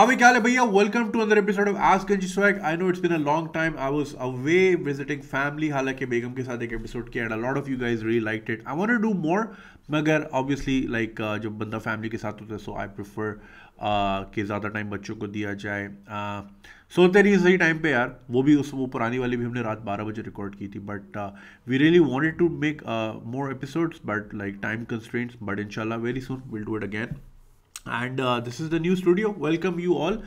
अभी हाँ क्या है भैया welcome to another episode of आज कल जिस I know it's been a long time I was away visiting family हालांकि बेगम के साथ एक एपिसोड किया and a lot of you guys really like it I want do more मगर ऑब्वियसली लाइक जो बंदा फैमिली के साथ होता है सो आई प्रिफर कि ज़्यादा टाइम बच्चों को दिया जाए सोते uh, रहिए सही टाइम पे यार वो भी उस वो पुरानी वाली भी हमने रात बारह बजे रिकॉर्ड की थी but we really wanted to make more episode but like time constraints but इनशाला very soon will do it again and this is the new studio welcome you all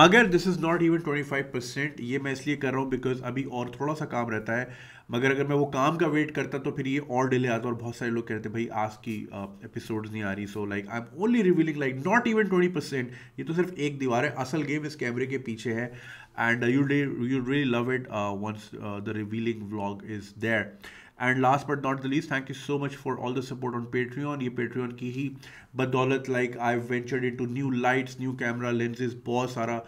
मगर this is not even 25 percent ये मैं इसलिए कर रहा हूँ because अभी और थोड़ा सा काम रहता है मगर अगर मैं वो काम का वेट करता तो फिर ये और डिले आता और बहुत सारे लोग कहते भाई आज की एपिसोड uh, नहीं आ रही so like I am only revealing like not even twenty percent ये तो सिर्फ एक दीवार है असल गेम इस कैमरे के पीछे है and you you really love it once the revealing vlog is there and last but not the least thank you so much for all the support on Patreon ये पेट्रियन की ही बदौलत like I venture into new lights new camera lenses बहुत सारा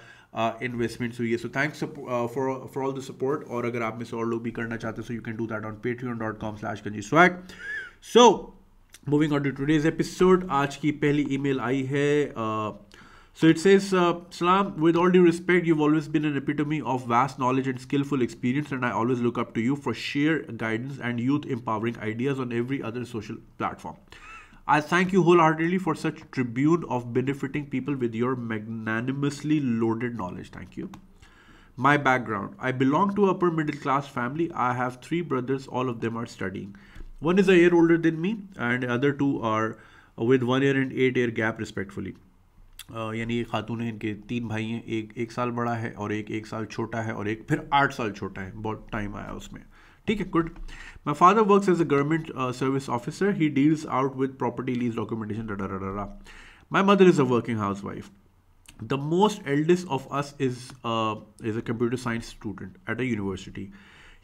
investments uh, हुई है so thanks for for all the support और अगर आप में से और लोग भी करना चाहते हैं so you can do that on Patreon dot com slash Kanji Swag so moving on to today's episode आज की पहली ईमेल आई है uh, So it says, uh, Salam, with all due respect, you've always been an epitome of vast knowledge and skillful experience, and I always look up to you for sheer guidance and youth empowering ideas on every other social platform. I thank you wholeheartedly for such tribute of benefiting people with your magnanimously loaded knowledge. Thank you. My background I belong to upper middle class family. I have three brothers, all of them are studying. One is a year older than me, and the other two are with one year and eight year gap, respectfully. यानी ये खातून इनके तीन भाई हैं एक एक साल बड़ा है और एक एक साल छोटा है और एक फिर आठ साल छोटा है बहुत टाइम आया उसमें ठीक है good my father work as a government service officer he deals out with property lease documentation my mother is a working housewife the most eldest of us is is a computer science student at a university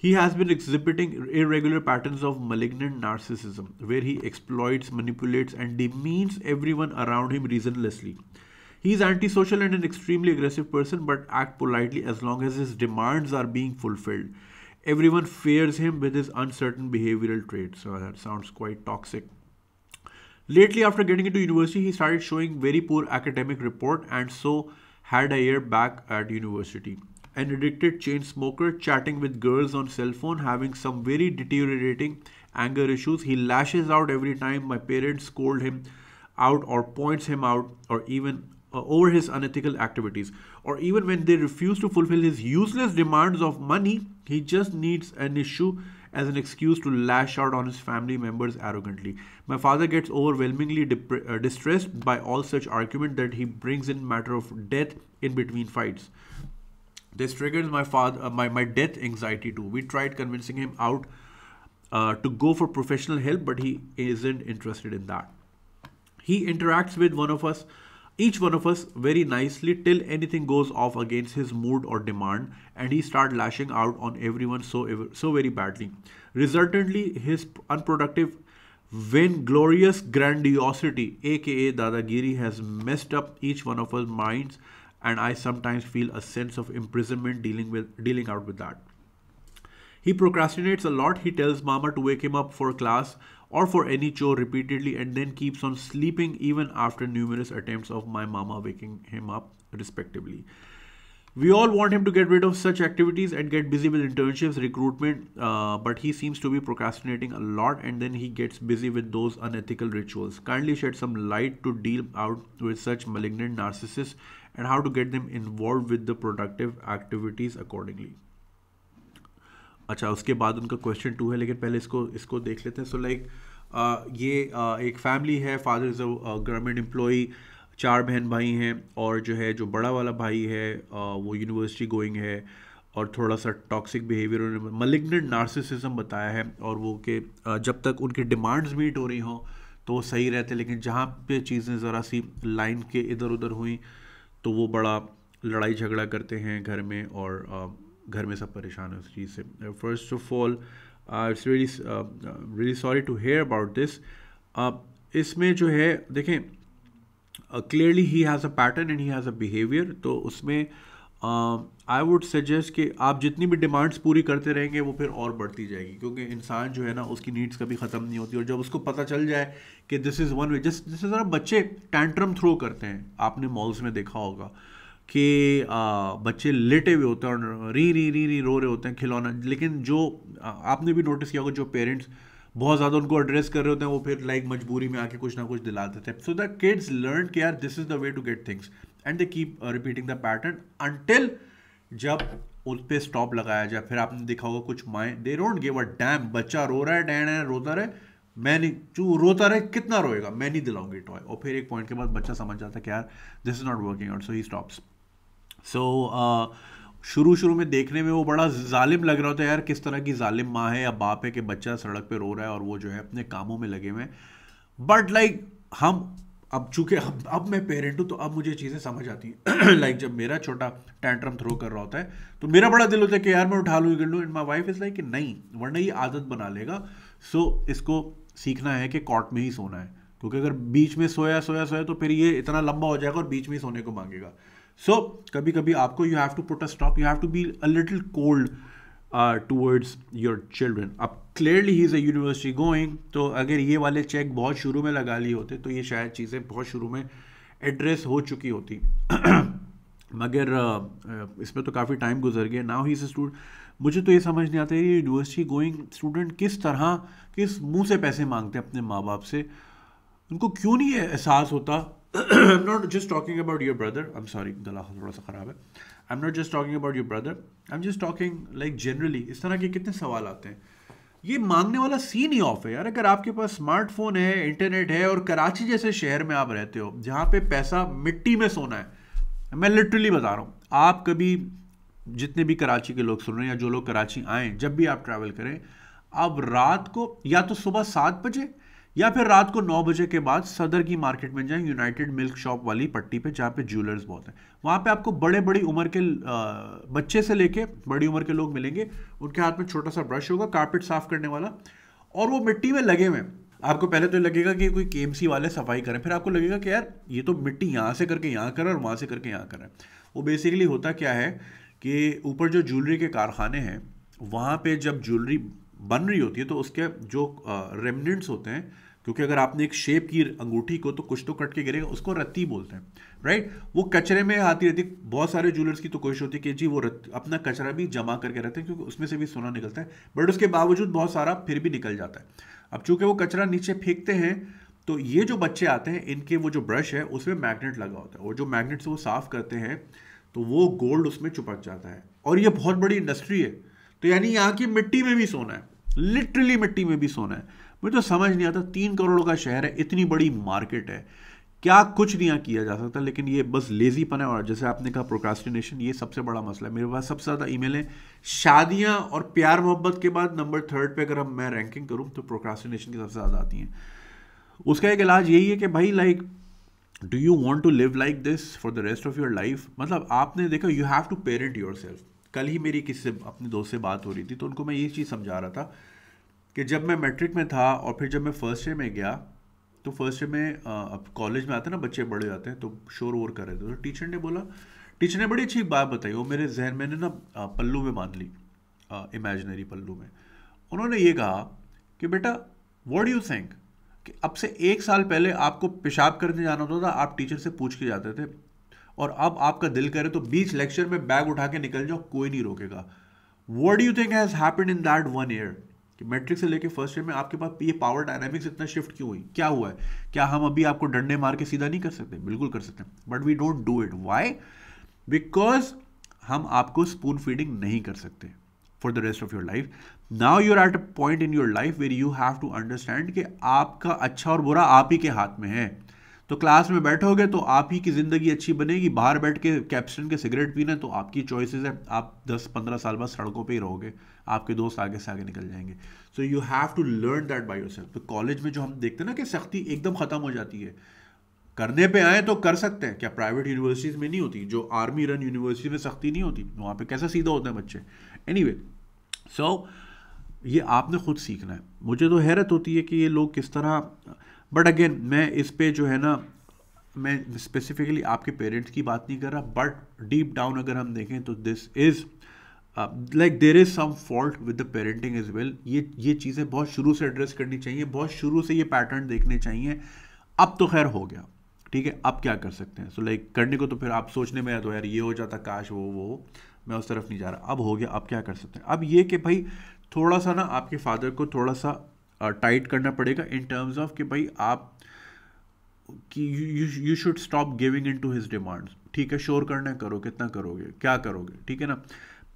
he has been exhibiting irregular pattern of malignant narcissism where he exploits manipulates and demeans everyone around He's antisocial and an extremely aggressive person, but act politely as long as his demands are being fulfilled. Everyone fears him with his uncertain behavioral traits. So that sounds quite toxic. Lately, after getting into university, he started showing very poor academic report and so had a year back at university. An addicted chain smoker, chatting with girls on cell phone, having some very deteriorating anger issues. He lashes out every time my parents scold him out or points him out or even uh, over his unethical activities. Or even when they refuse to fulfill his useless demands of money, he just needs an issue as an excuse to lash out on his family members arrogantly. My father gets overwhelmingly uh, distressed by all such argument that he brings in matter of death in between fights. This triggers my father uh, my, my death anxiety too. We tried convincing him out uh, to go for professional help, but he isn't interested in that. He interacts with one of us each one of us very nicely till anything goes off against his mood or demand and he start lashing out on everyone so so very badly resultantly his unproductive vainglorious grandiosity aka dadagiri has messed up each one of us minds and i sometimes feel a sense of imprisonment dealing with dealing out with that he procrastinates a lot he tells mama to wake him up for class or for any chore repeatedly and then keeps on sleeping even after numerous attempts of my mama waking him up respectively. We all want him to get rid of such activities and get busy with internships, recruitment, uh, but he seems to be procrastinating a lot and then he gets busy with those unethical rituals. Kindly shed some light to deal out with such malignant narcissists and how to get them involved with the productive activities accordingly. अच्छा उसके बाद उनका question to है लेकिन पहले इसको इसको देख लेते हैं so so, like like, uh, ये uh, एक फैमिली है father is a government employee चार बहन भाई हैं और जो है जो बड़ा वाला भाई है uh, वो यूनिवर्सिटी गोइंग है और थोड़ा सा टॉक्सिक बिहेवियर उन्होंने मलिग्नेंट नार्सिसिज्म बताया है और वो के जब तक उनकी डिमांड्स मीट हो रही हों तो वो सही रहते लेकिन जहाँ पे चीज़ें ज़रा सी लाइन के इधर उधर हुई तो वो बड़ा लड़ाई झगड़ा करते हैं घर में और घर में सब परेशान है उस चीज़ से first of all it's really really sorry to hear about this इसमें जो है देखें clearly he has a pattern and he has a behaviour तो उसमें आई वुड सजेस्ट कि आप जितनी भी डिमांड्स पूरी करते रहेंगे वो फिर और बढ़ती जाएगी क्योंकि इंसान जो है ना उसकी नीड्स कभी ख़त्म नहीं होती और जब उसको पता चल जाए कि this is one way just जैसे ज़रा बच्चे टैंट्रम थ्रो करते हैं आपने मॉल्स में देखा होगा कि बच्चे लेटे हुए होते हैं और री री री री रो रहे होते हैं खिलौना लेकिन जो आपने भी नोटिस किया होगा जो पेरेंट्स बहुत ज़्यादा उनको एड्रेस कर रहे होते हैं वो फिर लाइक मजबूरी में आके कुछ ना कुछ दिलाते थे सो द किड्स लर्न के are this is the way to get things and they keep repeating the pattern until जब उस पर स्टॉप लगाया जाए फिर आपने देखा होगा कुछ माए they don't give a damn बच्चा रो रहा है डैन है रोता रहे मैं नहीं चू रोता रहे कितना रोएगा मैं नहीं दिलाऊंगी टॉय और फिर एक पॉइंट के बाद बच्चा समझ जाता है कि यार this is not working out so he stops so so, uh, शुरू शुरू में देखने में वो बड़ा जालिम लग रहा होता है यार किस तरह की जालिम माँ है या बाप है कि बच्चा सड़क पे रो रहा है और वो जो है अपने कामों में लगे हुए हैं बट लाइक हम अब चूंकि अब अब मैं पेरेंट हूँ तो अब मुझे चीज़ें समझ आती हैं लाइक जब मेरा छोटा टैंट्रम थ्रो कर रहा होता है तो मेरा बड़ा दिल होता है कि यार मैं उठा लूँ गिर लूँ and my wife is like नहीं वरना ये आदत बना लेगा सो so, इसको सीखना है कि कॉट में ही सोना है क्योंकि अगर बीच में सोया सोया सोया तो फिर ये इतना लंबा हो जाएगा और बीच में सोने को मांगेगा सो so, कभी कभी आपको you have to put a stop you have to be a little cold towards your children अब clearly he is a university going तो अगर ये वाले चेक बहुत शुरू में लगा लिए होते तो ये शायद चीज़ें बहुत शुरू में एड्रेस हो चुकी होती मगर uh, uh, इसमें तो काफ़ी टाइम गुजर गया नाउ ही इज़ स्टूडेंट मुझे तो ये समझ नहीं आता है यूनिवर्सिटी गोइंग स्टूडेंट किस तरह किस मुंह से पैसे मांगते हैं अपने माँ बाप से उनको क्यों नहीं एहसास होता I am not just talking about your brother I am sorry गला थोड़ा सा ख़राब है I am not just talking about your brother I am just talking like generally इस तरह के कितने सवाल आते हैं ये मांगने वाला सीन ही ऑफ है यार अगर आपके पास स्मार्टफोन है इंटरनेट है और कराची जैसे शहर में आप रहते हो जहाँ पे पैसा मिट्टी में सोना है मैं लिटरली बता रहा हूँ आप कभी जितने भी कराची के लोग सुन रहे हैं या जो लोग कराची आएँ जब भी आप ट्रैवल करें आप रात को या तो सुबह सात बजे या फिर रात को नौ बजे के बाद सदर की मार्केट में जाएं यूनाइटेड मिल्क शॉप वाली पट्टी पे जहाँ पे ज्वेलर्स बहुत हैं वहाँ पे आपको बड़े बड़ी उम्र के बच्चे से लेके बड़ी उम्र के लोग मिलेंगे उनके हाथ में छोटा सा ब्रश होगा कारपेट साफ करने वाला और वो मिट्टी में लगे हुए आपको पहले तो लगेगा कि कोई के वाले सफाई करें फिर आपको लगेगा कि यार ये तो मिट्टी यहाँ से करके यहाँ करें और वहाँ से करके यहाँ करें वो बेसिकली होता क्या है कि ऊपर जो ज्वेलरी के कारखाने हैं वहाँ पे जब ज्वेलरी बन रही होती है तो उसके जो रेमिनेंट्स होते हैं क्योंकि अगर आपने एक शेप की अंगूठी को तो कुछ तो कट के गिरेगा उसको रत्ती बोलते हैं राइट वो कचरे में आती रहती बहुत सारे ज्वेलर्स की तो कोशिश होती है कि जी वो अपना कचरा भी जमा करके रहते हैं क्योंकि उसमें से भी सोना निकलता है बट उसके बावजूद बहुत सारा फिर भी निकल जाता है अब चूंकि वो कचरा नीचे फेंकते हैं तो ये जो बच्चे आते हैं इनके वो जो ब्रश है उसमें मैग्नेट लगा होता है और जो मैग्नेट से वो साफ़ करते हैं तो वो गोल्ड उसमें चुपक जाता है और ये बहुत बड़ी इंडस्ट्री है तो यानी यहाँ की मिट्टी में भी सोना है लिटरली मिट्टी में भी सोना है मुझे तो समझ नहीं आता तीन करोड़ का शहर है इतनी बड़ी मार्केट है क्या कुछ नहीं किया जा सकता लेकिन ये बस लेजीपन है और जैसे आपने कहा प्रोकास्टिनेशन ये सबसे बड़ा मसला है मेरे पास सबसे ज़्यादा ई है शादियाँ और प्यार मोहब्बत के बाद नंबर थर्ड पे अगर हम मैं रैंकिंग करूँ तो प्रोकास्टिनेशन की सबसे ज़्यादा आती हैं उसका एक इलाज यही है कि भाई like do you want to live like this for the rest of your life मतलब आपने देखा you have to parent yourself कल ही मेरी किससे अपने दोस्त से बात हो रही थी तो उनको मैं ये चीज़ समझा रहा था कि जब मैं मैट्रिक में था और फिर जब मैं फर्स्ट ईयर में गया तो फर्स्ट ईयर में अब कॉलेज में आते ना बच्चे बड़े जाते हैं तो शोर वोर कर रहे थे तो टीचर ने बोला टीचर ने बड़ी अच्छी बात बताई वो मेरे जहन मैंने ना पल्लू में बांध ली इमेजनरी पल्लू में उन्होंने ये कहा कि बेटा वॉट यू थिंक कि अब से एक साल पहले आपको पेशाब करने जाना होता था आप टीचर से पूछ के जाते थे और अब आपका दिल करे तो बीच लेक्चर में बैग उठा के निकल जाओ कोई नहीं रोकेगा what do think has happen in that one year कि मैट्रिक से लेके फर्स्ट ईयर में आपके पास ये पावर डायनामिक्स इतना शिफ्ट क्यों हुई क्या हुआ है क्या हम अभी आपको डंडे मार के सीधा नहीं कर सकते बिल्कुल कर सकते but we don't do it why because हम आपको स्पून फीडिंग नहीं कर सकते for the rest of your life now you're at a point in your life where you have to understand कि आपका अच्छा और बुरा आप ही के हाथ में है तो क्लास में बैठोगे तो आप ही की ज़िंदगी अच्छी बनेगी बाहर बैठ के कैप्सन के सिगरेट पीना तो आपकी चॉइसेस है आप 10-15 साल बाद सड़कों पे ही रहोगे आपके दोस्त आगे से आगे निकल जाएंगे so you have to learn that by yourself तो कॉलेज में जो हम देखते हैं ना कि सख्ती एकदम ख़त्म हो जाती है करने पे आए तो कर सकते हैं क्या प्राइवेट यूनिवर्सिटीज़ में नहीं होती जो आर्मी रन यूनिवर्सिटी में सख्ती नहीं होती वहाँ पर कैसा सीधा होते हैं बच्चे एनी वे सो ये आपने खुद सीखना है मुझे तो हैरत होती है कि ये लोग किस तरह बट अगेन मैं इस पर जो है ना मैं स्पेसिफिकली आपके पेरेंट्स की बात नहीं कर रहा बट डीप डाउन अगर हम देखें तो this is like there is some fault with the parenting is well ये ये चीज़ें बहुत शुरू से एड्रेस करनी चाहिए बहुत शुरू से ये पैटर्न देखने चाहिए अब तो खैर हो गया ठीक है अब क्या कर सकते हैं सो so, लाइक like, करने को तो फिर आप सोचने में तो यार ये हो जाता काश वो वो मैं उस तरफ नहीं जा रहा अब हो गया अब क्या कर सकते हैं अब ये कि भाई थोड़ा सा ना आपके फादर को थोड़ा सा टाइट uh, करना पड़ेगा इन टर्म्स ऑफ कि भाई आप कि you should stop giving in to his demands ठीक है श्योर करना है करो कितना करोगे क्या करोगे ठीक है ना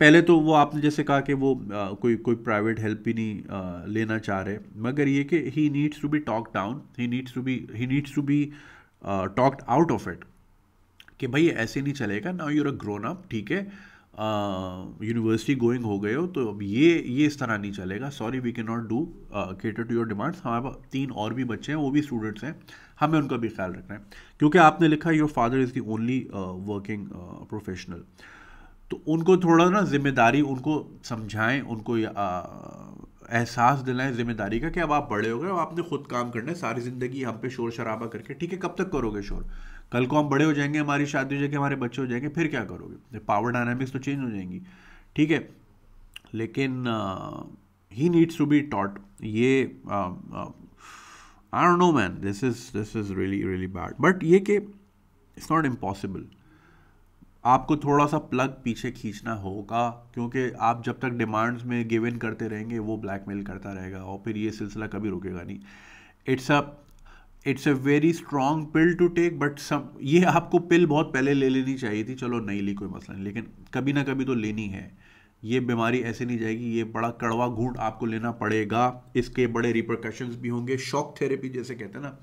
पहले तो वो आपने जैसे कहा कि वो आ, uh, कोई कोई प्राइवेट हेल्प ही नहीं आ, uh, लेना चाह रहे मगर ये कि he needs to be talk down he needs to be he needs to be talked out of it कि भाई ऐसे नहीं चलेगा now you're a grown up ठीक है यूनिवर्सिटी गोइंग हो गए हो तो अब ये ये इस तरह नहीं चलेगा sorry we can not do cater to your demands हमारे पास तीन और भी बच्चे हैं वो भी स्टूडेंट्स हैं हमें उनका भी ख्याल रखना है क्योंकि आपने लिखा your father is the only working professional तो उनको थोड़ा ना जिम्मेदारी उनको समझाएं उनको एहसास दिलाएं जिम्मेदारी का कि अब आप बड़े हो गए अब आपने खुद काम करना है सारी ज़िंदगी हम पे शोर शराबा करके ठीक है कब तक करोगे शोर कल को हम बड़े हो जाएंगे हमारी शादी हो जाएगी हमारे बच्चे हो जाएंगे फिर क्या करोगे पावर डायनामिक्स तो चेंज हो जाएंगी ठीक है लेकिन he needs to be taught ये I don't know man this is this is really really bad but ये कि इट्स नॉट इम्पॉसिबल आपको थोड़ा सा प्लग पीछे खींचना होगा क्योंकि आप जब तक डिमांड्स में गिव इन करते रहेंगे वो ब्लैकमेल करता रहेगा और फिर ये सिलसिला कभी रुकेगा नहीं it's a it's a very strong pill to take but some ये आपको पिल बहुत पहले ले लेनी चाहिए थी चलो नहीं ली कोई मसला नहीं लेकिन कभी ना कभी तो लेनी है ये बीमारी ऐसे नहीं जाएगी ये बड़ा कड़वा घूट आपको लेना पड़ेगा इसके बड़े रिप्रिकॉशंस भी होंगे शॉक थेरेपी जैसे कहते हैं ना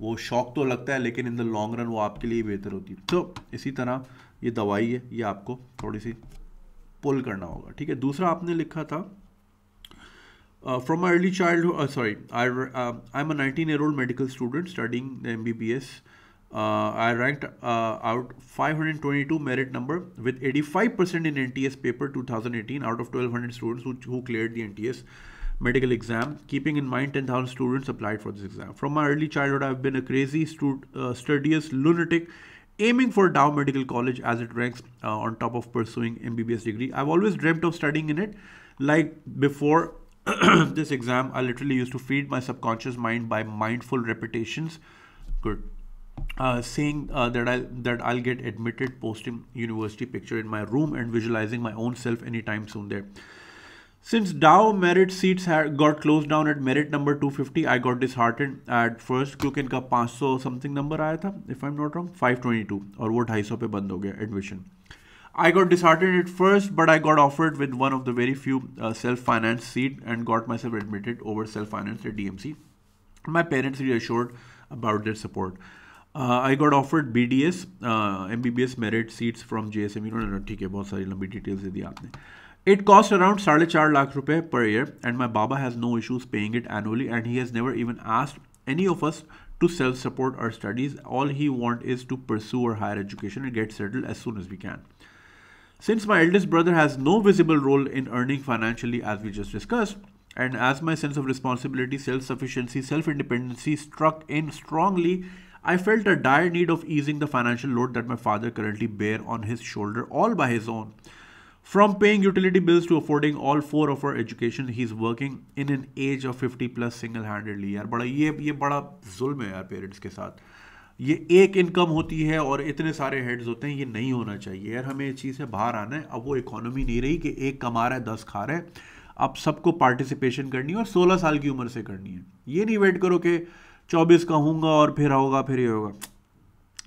वो शॉक तो लगता है लेकिन इन द लॉन्ग रन वो आपके लिए बेहतर होती है तो इसी तरह ये दवाई है ये आपको थोड़ी सी पुल करना होगा ठीक है दूसरा आपने लिखा था Uh, from my early childhood, uh, sorry, I, uh, I'm a 19 year old medical student studying the MBBS. Uh, I ranked uh, out 522 merit number with 85% in NTS paper 2018 out of 1200 students who, who cleared the NTS medical exam. Keeping in mind 10,000 students applied for this exam. From my early childhood, I've been a crazy, uh, studious lunatic aiming for Dow Medical College as it ranks on top of pursuing MBBS degree. I've always dreamt of studying in it like before this exam, I literally used to feed my subconscious mind by mindful repetitions. Good. Uh, saying uh, that I'll that I'll get admitted, posting university picture in my room and visualizing my own self anytime soon. There, since Dow merit seats had got closed down at merit number 250, I got disheartened at first. क्योंकि इनका 500 something number आया था, if I'm not wrong, 522 or वो 250 पे बंद हो गया admission. I got disheartened at first, but I got offered with one of the very few uh, self-financed seat and got myself admitted over self-financed at DMC. My parents reassured about their support. Uh, I got offered BDS, uh, MBBS merit seats from JSM. You know, ठीक है बहुत सारी लंबी details दे दी आपने. It cost around साढ़े चार लाख रुपए per year, and my Baba has no issues paying it annually, and he has never even asked any of us to self-support our studies. All he want is to pursue our higher education and get settled as soon as we can. Since my eldest brother has no visible role in earning financially, as we just discussed, and as my sense of responsibility, self sufficiency, self independency struck in strongly, I felt a dire need of easing the financial load that my father currently bear on his shoulder all by his own. From paying utility bills to affording all four of our education, he's working in an age of 50 plus single-handedly. यार बड़ा ये बड़ा जुल्म है यार के साथ ये एक इनकम होती है और इतने सारे हेड्स होते हैं ये नहीं होना चाहिए यार हमें इस चीज़ से बाहर आना है अब वो इकोनॉमी नहीं रही कि एक कमा रहा है दस खा रहा है अब सबको पार्टिसिपेशन करनी है और सोलह साल की उम्र से करनी है ये नहीं वेट करो कि चौबीस का हूँगा और फिर होगा फिर ये होगा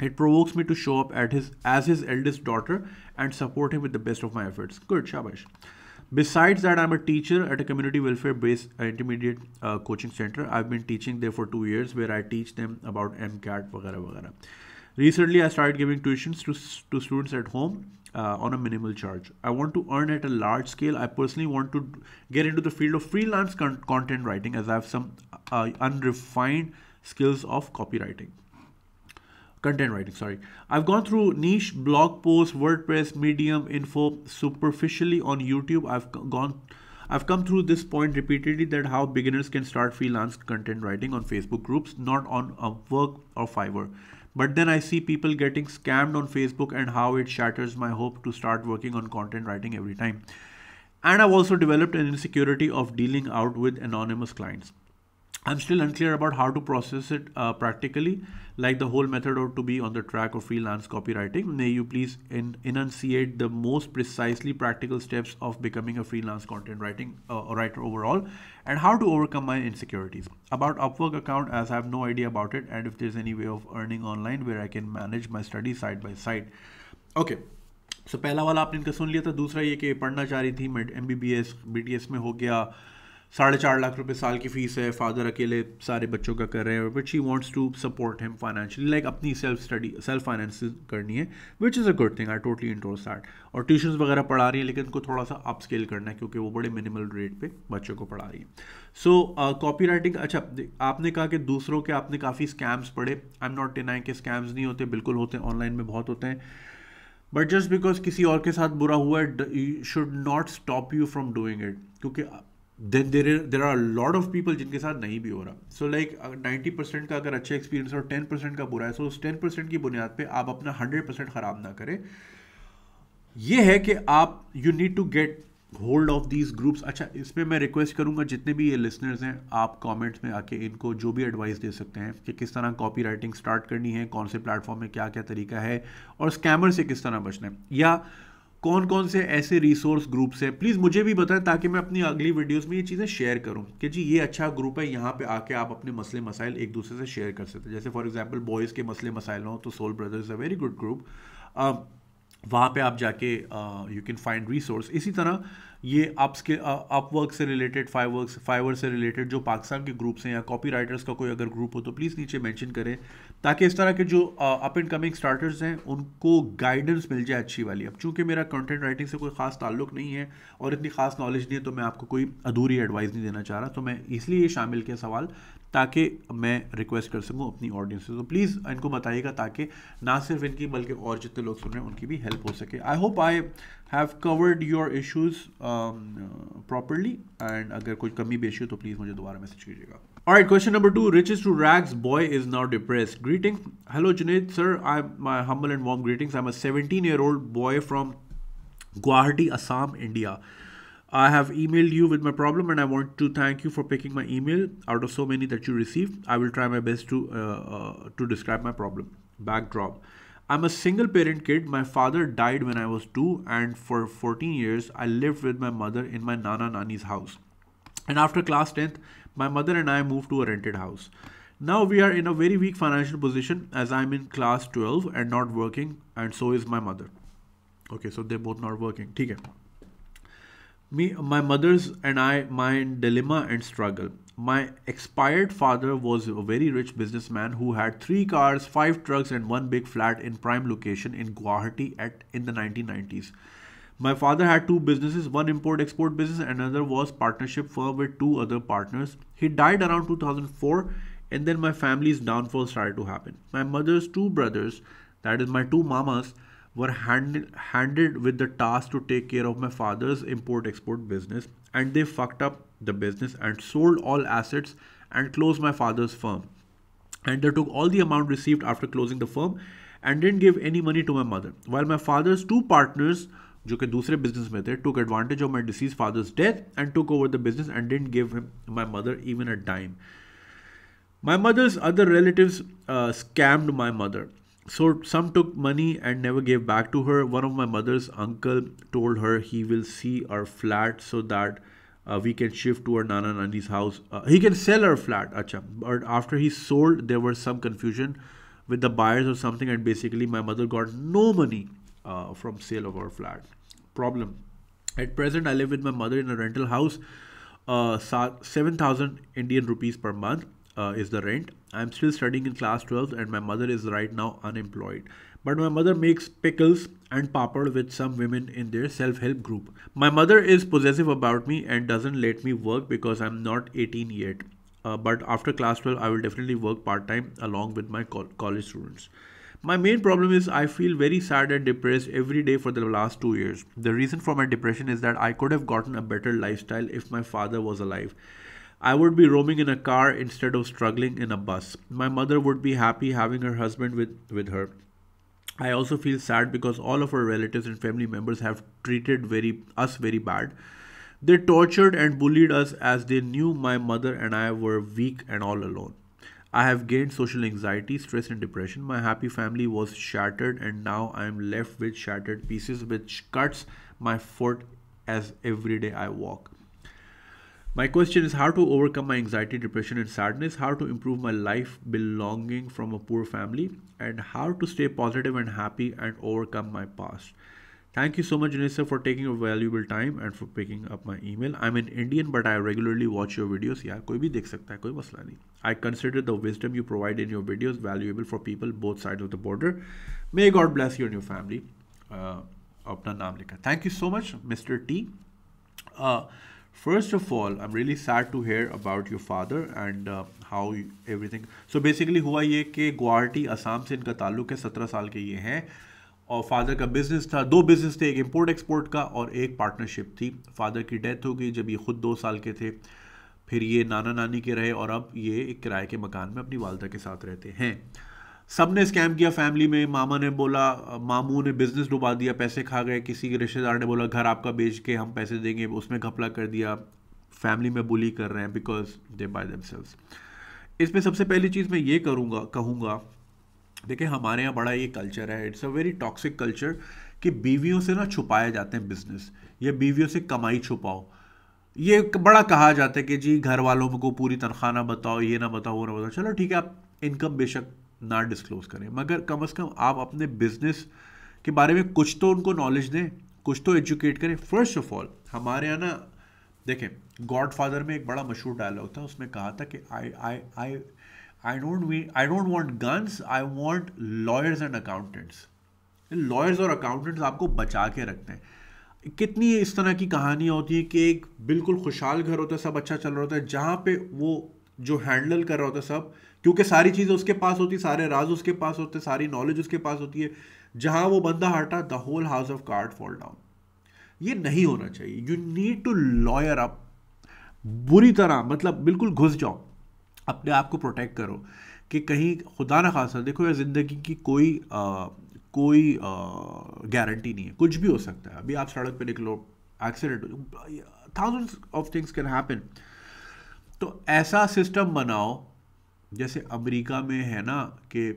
it provokes me to show up at his age his eldest daughter and support him with the best of my efforts good शाबाश Besides that, I'm a teacher at a community welfare based uh, intermediate uh, coaching center. I've been teaching there for two years where I teach them about MCAT, vagara, vagara. Recently, I started giving tuitions to, to students at home uh, on a minimal charge. I want to earn at a large scale. I personally want to get into the field of freelance con content writing as I have some uh, unrefined skills of copywriting content writing sorry i've gone through niche blog posts wordpress medium info superficially on youtube i've gone I've come through this point repeatedly that how beginners can start freelance content writing on Facebook groups, not on Upwork or Fiverr. But then I see people getting scammed on Facebook and how it shatters my hope to start working on content writing every time. And I've also developed an insecurity of dealing out with anonymous clients. I'm still unclear about how to process it uh, practically like the whole method or to be on the track of freelance copywriting. May you please enunciate the most precisely practical steps of becoming a freelance content writing uh, writer overall and how to overcome my insecurities. About Upwork account as I have no idea about it and if there's any way of earning online where I can manage my study side by side. Okay, so, पहला वाला आपने इनका सुन लिया था दूसरा ये कि पढ़ना चाह रही थी M B B S B T S में हो गया साढ़े चार लाख रुपए साल की फ़ीस है फादर अकेले सारे बच्चों का कर रहे हैं but she wants to support him financially like अपनी सेल्फ स्टडी सेल्फ फाइनेंस करनी है which is a good thing I totally endorse that और ट्यूशन वगैरह पढ़ा रही है लेकिन उनको थोड़ा सा अप स्केल करना है क्योंकि वो बड़े मिनिमल रेट पर बच्चों को पढ़ा रही है सो कॉपी राइटिंग अच्छा आपने कहा कि दूसरों के आपने काफ़ी स्कैम्स पढ़े आई एम नॉट आई के स्कैम्स नहीं होते बिल्कुल होते हैं ऑनलाइन में बहुत होते हैं बट जस्ट बिकॉज किसी और के साथ बुरा हुआ है should not stop you from doing it क्योंकि then there there are lot of people जिनके साथ नहीं भी हो रहा सो लाइक नाइन्टी परसेंट का अगर अच्छा एक्सपीरियंस और टेन परसेंट का बुरा है सो उस टेन परसेंट की बुनियाद पर आप अपना हंड्रेड परसेंट ख़राब ना करें यह है कि आप you need to get hold of these groups अच्छा इसमें मैं रिक्वेस्ट करूंगा जितने भी ये लिसनर्स हैं आप कॉमेंट्स में आके इनको जो भी एडवाइस दे सकते हैं कि किस तरह कॉपी राइटिंग स्टार्ट करनी है कौन से प्लेटफॉर्म में क्या क्या तरीका है और स्कैमर से किस तरह बचना है या कौन कौन से ऐसे रिसोर्स ग्रुप्स हैं प्लीज़ मुझे भी बताएं ताकि मैं अपनी अगली वीडियोस में ये चीज़ें शेयर करूं कि जी ये अच्छा ग्रुप है यहाँ पे आके आप अपने मसले मसाइल एक दूसरे से शेयर कर सकते हैं जैसे फॉर एग्जांपल बॉयज़ के मसले मसाइल हों तो Soul Brothers a very good group वहाँ पे आप जाके यू कैन फाइंड रिसोर्स इसी तरह ये अप्स अपवर्क से रिलेटेड वर्क फाइवर से रिलेटेड जो पाकिस्तान के ग्रुप्स हैं या कॉपी राइटर्स का कोई अगर ग्रुप हो तो प्लीज़ नीचे मैंशन करें ताकि इस तरह के जो अप एंड कमिंग स्टार्टर्स हैं उनको गाइडेंस मिल जाए अच्छी वाली अब चूँकि मेरा कंटेंट राइटिंग से कोई ख़ास ताल्लुक नहीं है और इतनी ख़ास नॉलेज नहीं है तो मैं आपको कोई अधूरी एडवाइस नहीं देना चाह रहा तो मैं इसलिए ये शामिल किया सवाल ताकि मैं रिक्वेस्ट कर सकूँ अपनी ऑडियंस से तो प्लीज़ इनको बताइएगा ताकि ना सिर्फ इनकी बल्कि और जितने लोग सुन रहे हैं उनकी भी हेल्प हो सके I hope I have covered your issues um, properly and अगर कोई कमी बेशी हो please मुझे दोबारा message Alright, question number two. Riches to rags, boy is now depressed. Greetings. Hello, Junaid, sir. i my humble and warm greetings. I'm a 17 year old boy from Guwahati, Assam, India. I have emailed you with my problem and I want to thank you for picking my email out of so many that you received. I will try my best to, uh, uh, to describe my problem. Backdrop. I'm a single parent kid. My father died when I was two, and for 14 years, I lived with my mother in my Nana Nani's house. And after class 10th, my mother and I moved to a rented house. Now we are in a very weak financial position as I'm in class 12 and not working, and so is my mother. Okay, so they're both not working. Okay. Me, my mother's and I, my dilemma and struggle my expired father was a very rich businessman who had three cars, five trucks, and one big flat in prime location in Guwahati at in the 1990s. My father had two businesses, one import-export business, another was partnership firm with two other partners. He died around 2004, and then my family's downfall started to happen. My mother's two brothers, that is my two mamas, were hand, handed with the task to take care of my father's import-export business and they fucked up the business and sold all assets and closed my father's firm. And they took all the amount received after closing the firm and didn't give any money to my mother. While my father's two partners, Jukendusre business method, took advantage of my deceased father's death and took over the business and didn't give him my mother even a dime. My mother's other relatives uh, scammed my mother so some took money and never gave back to her one of my mother's uncle told her he will see our flat so that uh, we can shift to our nana nani's house uh, he can sell our flat acha but after he sold there was some confusion with the buyers or something and basically my mother got no money uh, from sale of our flat problem at present i live with my mother in a rental house uh, 7000 indian rupees per month uh, is the rent. I'm still studying in class 12 and my mother is right now unemployed. But my mother makes pickles and papad with some women in their self-help group. My mother is possessive about me and doesn't let me work because I'm not 18 yet. Uh, but after class 12, I will definitely work part-time along with my co college students. My main problem is I feel very sad and depressed every day for the last two years. The reason for my depression is that I could have gotten a better lifestyle if my father was alive. I would be roaming in a car instead of struggling in a bus. My mother would be happy having her husband with, with her. I also feel sad because all of our relatives and family members have treated very us very bad. They tortured and bullied us as they knew my mother and I were weak and all alone. I have gained social anxiety, stress, and depression. My happy family was shattered, and now I am left with shattered pieces, which cuts my foot as every day I walk. My question is how to overcome my anxiety, depression, and sadness, how to improve my life belonging from a poor family, and how to stay positive and happy and overcome my past. Thank you so much, Janissa, for taking your valuable time and for picking up my email. I'm an Indian, but I regularly watch your videos. Yeah, कोई भी देख सकता है, कोई मसला नहीं. I consider the wisdom you provide in your videos valuable for people both sides of the border. May God bless you and your family. Uh, अपना नाम लिखा. Thank you so much, Mr. T. Uh, first of all i'm really sad to hear about your father and uh, how you, everything so basically हुआ ये कि Guwahati assam से इनका ताल्लुक है सत्रह साल के ये हैं और फादर का बिजनेस था दो बिजनेस थे एक इम्पोर्ट एक्सपोर्ट का और एक पार्टनरशिप थी फादर की डेथ हो गई जब ये खुद दो साल के थे फिर ये नाना नानी के रहे और अब ये एक किराए के मकान में अपनी वालदा के साथ रहते हैं सब ने स्कैम किया फैमिली में मामा ने बोला मामू ने बिजनेस डुबा दिया पैसे खा गए किसी के रिश्तेदार ने बोला घर आपका बेच के हम पैसे देंगे उसमें घपला कर दिया फैमिली में बुली कर रहे हैं बिकॉज दे बाय दमसेल्स इसमें सबसे पहली चीज़ मैं ये करूँगा कहूँगा देखिए हमारे यहाँ बड़ा ये कल्चर है it's a very toxic culture कि बीवियों से ना छुपाए जाते हैं बिजनेस या बीवियों से कमाई छुपाओ ये बड़ा कहा जाता है कि जी घर वालों को पूरी तनख्वाह ना बताओ ये ना बताओ वो ना बताओ चलो ठीक है आप इनकम बेशक ना डिस्क्लोज करें मगर कम अज़ कम आप अपने बिज़नेस के बारे में कुछ तो उनको नॉलेज दें कुछ तो एजुकेट करें फर्स्ट ऑफ ऑल हमारे यहाँ ना देखें गॉड फादर में एक बड़ा मशहूर डायलॉग था उसमें कहा था कि I I I I don't we I don't want guns I want lawyers and accountants lawyers और अकाउंटेंट्स आपको बचा के रखते हैं कितनी इस तरह की कहानियाँ होती हैं कि एक बिल्कुल खुशहाल घर होता है सब अच्छा चल रहा होता है जहाँ पे वो जो हैंडल कर रहा होता है सब क्योंकि सारी चीज़ें उसके पास होती सारे राज उसके पास होते सारी नॉलेज उसके पास होती है जहाँ वो बंदा हटा the whole house of card fall down ये नहीं होना चाहिए you need to lawyer up बुरी तरह मतलब बिल्कुल घुस जाओ अपने आप को प्रोटेक्ट करो कि कहीं खुदा ना खासा देखो या ज़िंदगी की कोई आ, कोई गारंटी नहीं है कुछ भी हो सकता है अभी आप सड़क पे निकलो एक्सीडेंट हो thousands of things can happen तो ऐसा सिस्टम बनाओ जैसे अमेरिका में है ना कि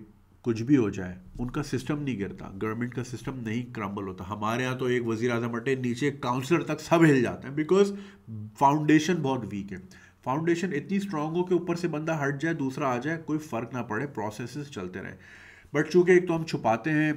कुछ भी हो जाए उनका सिस्टम नहीं गिरता गवर्नमेंट का सिस्टम नहीं क्रम्बल होता हमारे यहाँ तो एक वजी अजम अटे नीचे काउंसलर तक सब हिल जाते हैं बिकॉज फाउंडेशन बहुत वीक है फाउंडेशन इतनी स्ट्रांग हो कि ऊपर से बंदा हट जाए दूसरा आ जाए कोई फ़र्क ना पड़े प्रोसेस चलते रहे बट चूँकि एक तो हम छुपाते हैं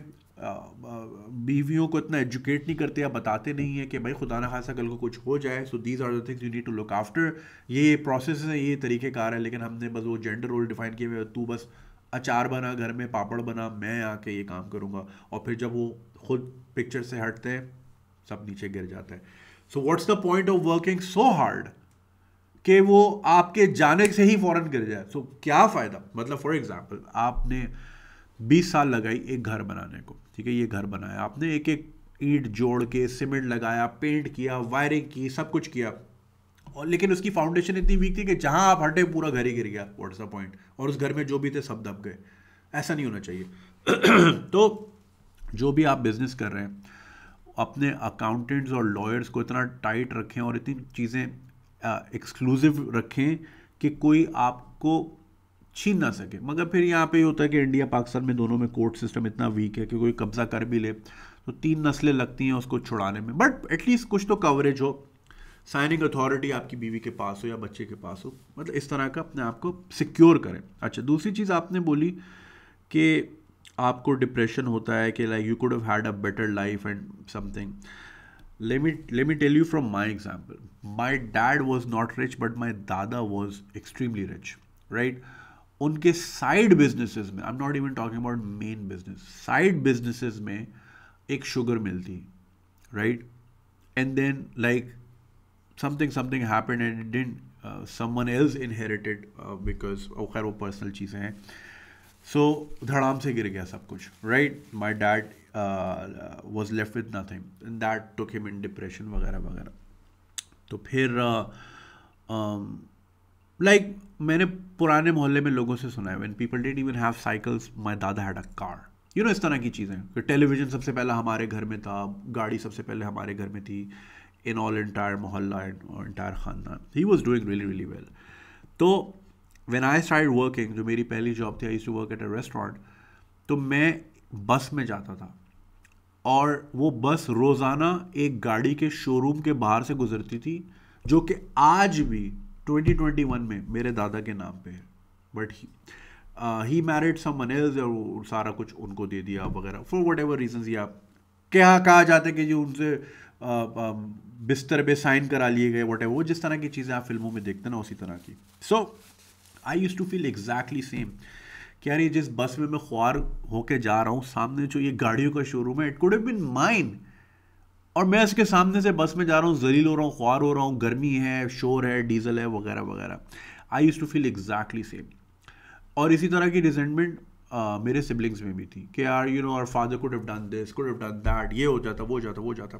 बीवियों को इतना एजुकेट नहीं करते या बताते नहीं है कि भाई खुदा ना खासा कल को कुछ हो जाए so these are the things you need to look after ये प्रोसेस है ये तरीक़ेकार है लेकिन हमने बस वो जेंडर रोल डिफाइन किए हुए तू बस अचार बना घर में पापड़ बना मैं आके ये काम करूँगा और फिर जब वो खुद पिक्चर से हटते हैं सब नीचे गिर जाते हैं so what's the point of working so hard कि वो आपके जाने से ही फ़ौरन गिर जाए सो so, क्या फ़ायदा मतलब फॉर एग्ज़ाम्पल आपने 20 साल लगाई एक घर बनाने को ठीक है ये घर बनाया आपने एक एक ईंट जोड़ के सीमेंट लगाया पेंट किया वायरिंग की सब कुछ किया और लेकिन उसकी फाउंडेशन इतनी वीक थी कि जहाँ आप हटे पूरा घर ही गिर गया व्हाट्स द पॉइंट और उस घर में जो भी थे सब दब गए ऐसा नहीं होना चाहिए तो जो भी आप बिजनेस कर रहे हैं अपने अकाउंटेंट्स और लॉयर्स को इतना टाइट रखें और इतनी चीज़ें एक्सक्लूसिव uh, रखें कि कोई आपको छीन ना सके मगर फिर यहाँ पे ये होता है कि इंडिया पाकिस्तान में दोनों में कोर्ट सिस्टम इतना वीक है कि कोई कब्जा कर भी ले तो तीन नस्लें लगती हैं उसको छुड़ाने में बट एटलीस्ट कुछ तो कवरेज हो साइनिंग अथॉरिटी आपकी बीवी के पास हो या बच्चे के पास हो मतलब इस तरह का अपने आप को सिक्योर करें अच्छा दूसरी चीज़ आपने बोली कि आपको डिप्रेशन होता है कि like you could have had a better life and something let let tell you from my example my dad was not rich but my dada was extremely rich right right उनके साइड बिजनेसेस में I am not even talking about main business side businesses में एक sugar mill थी right and then like something something happen and then someone else inherited because वो खैर वो personal चीज़ें हैं सो धड़ाम से गिर गया सब कुछ right my dad was left with nothing and that took him in depression वगैरह वगैरह तो फिर uh, um, लाइक like, मैंने पुराने मोहल्ले में लोगों से सुना है when people did even have cycles my dada had a car you know इस तरह की चीज़ें टेलीविज़न सबसे पहला हमारे घर में था गाड़ी सबसे पहले हमारे घर में थी इन ऑल इंटायर मोहल्ला इंटायर खानदान ही was doing really really well तो वेन आई स्टार्ट वर्किंग जो मेरी पहली जॉब थी I to work at a restaurant तो मैं बस में जाता था और वो बस रोज़ाना एक गाड़ी के शोरूम के बाहर से गुजरती थी जो कि आज भी 2021 में मेरे दादा के नाम पे but he married some manage और सारा कुछ उनको दे दिया वगैरह फॉर वट एवर रीजन ये आप क्या कहा जाता है कि जो उनसे uh, um, बिस्तर पे साइन करा लिए गए वट एवर जिस तरह की चीज़ें आप फिल्मों में देखते ना उसी तरह की so I use to feel exactly same कि यार ये जिस बस में मैं ख्वार होके जा रहा हूँ सामने जो ये गाड़ियों का शोरूम है इट कुड बिन माइंड और मैं इसके सामने से बस में जा रहा हूँ जलील हो रहा हूँ ख्वार हो रहा हूँ गर्मी है शोर है डीजल है वगैरह वगैरह I use to feel exactly same और इसी तरह की रिजेंटमेंट Uh, मेरे सिबलिंग्स में भी थी कि are you know are father could have done this could have done that ये हो जाता वो जाता वो जाता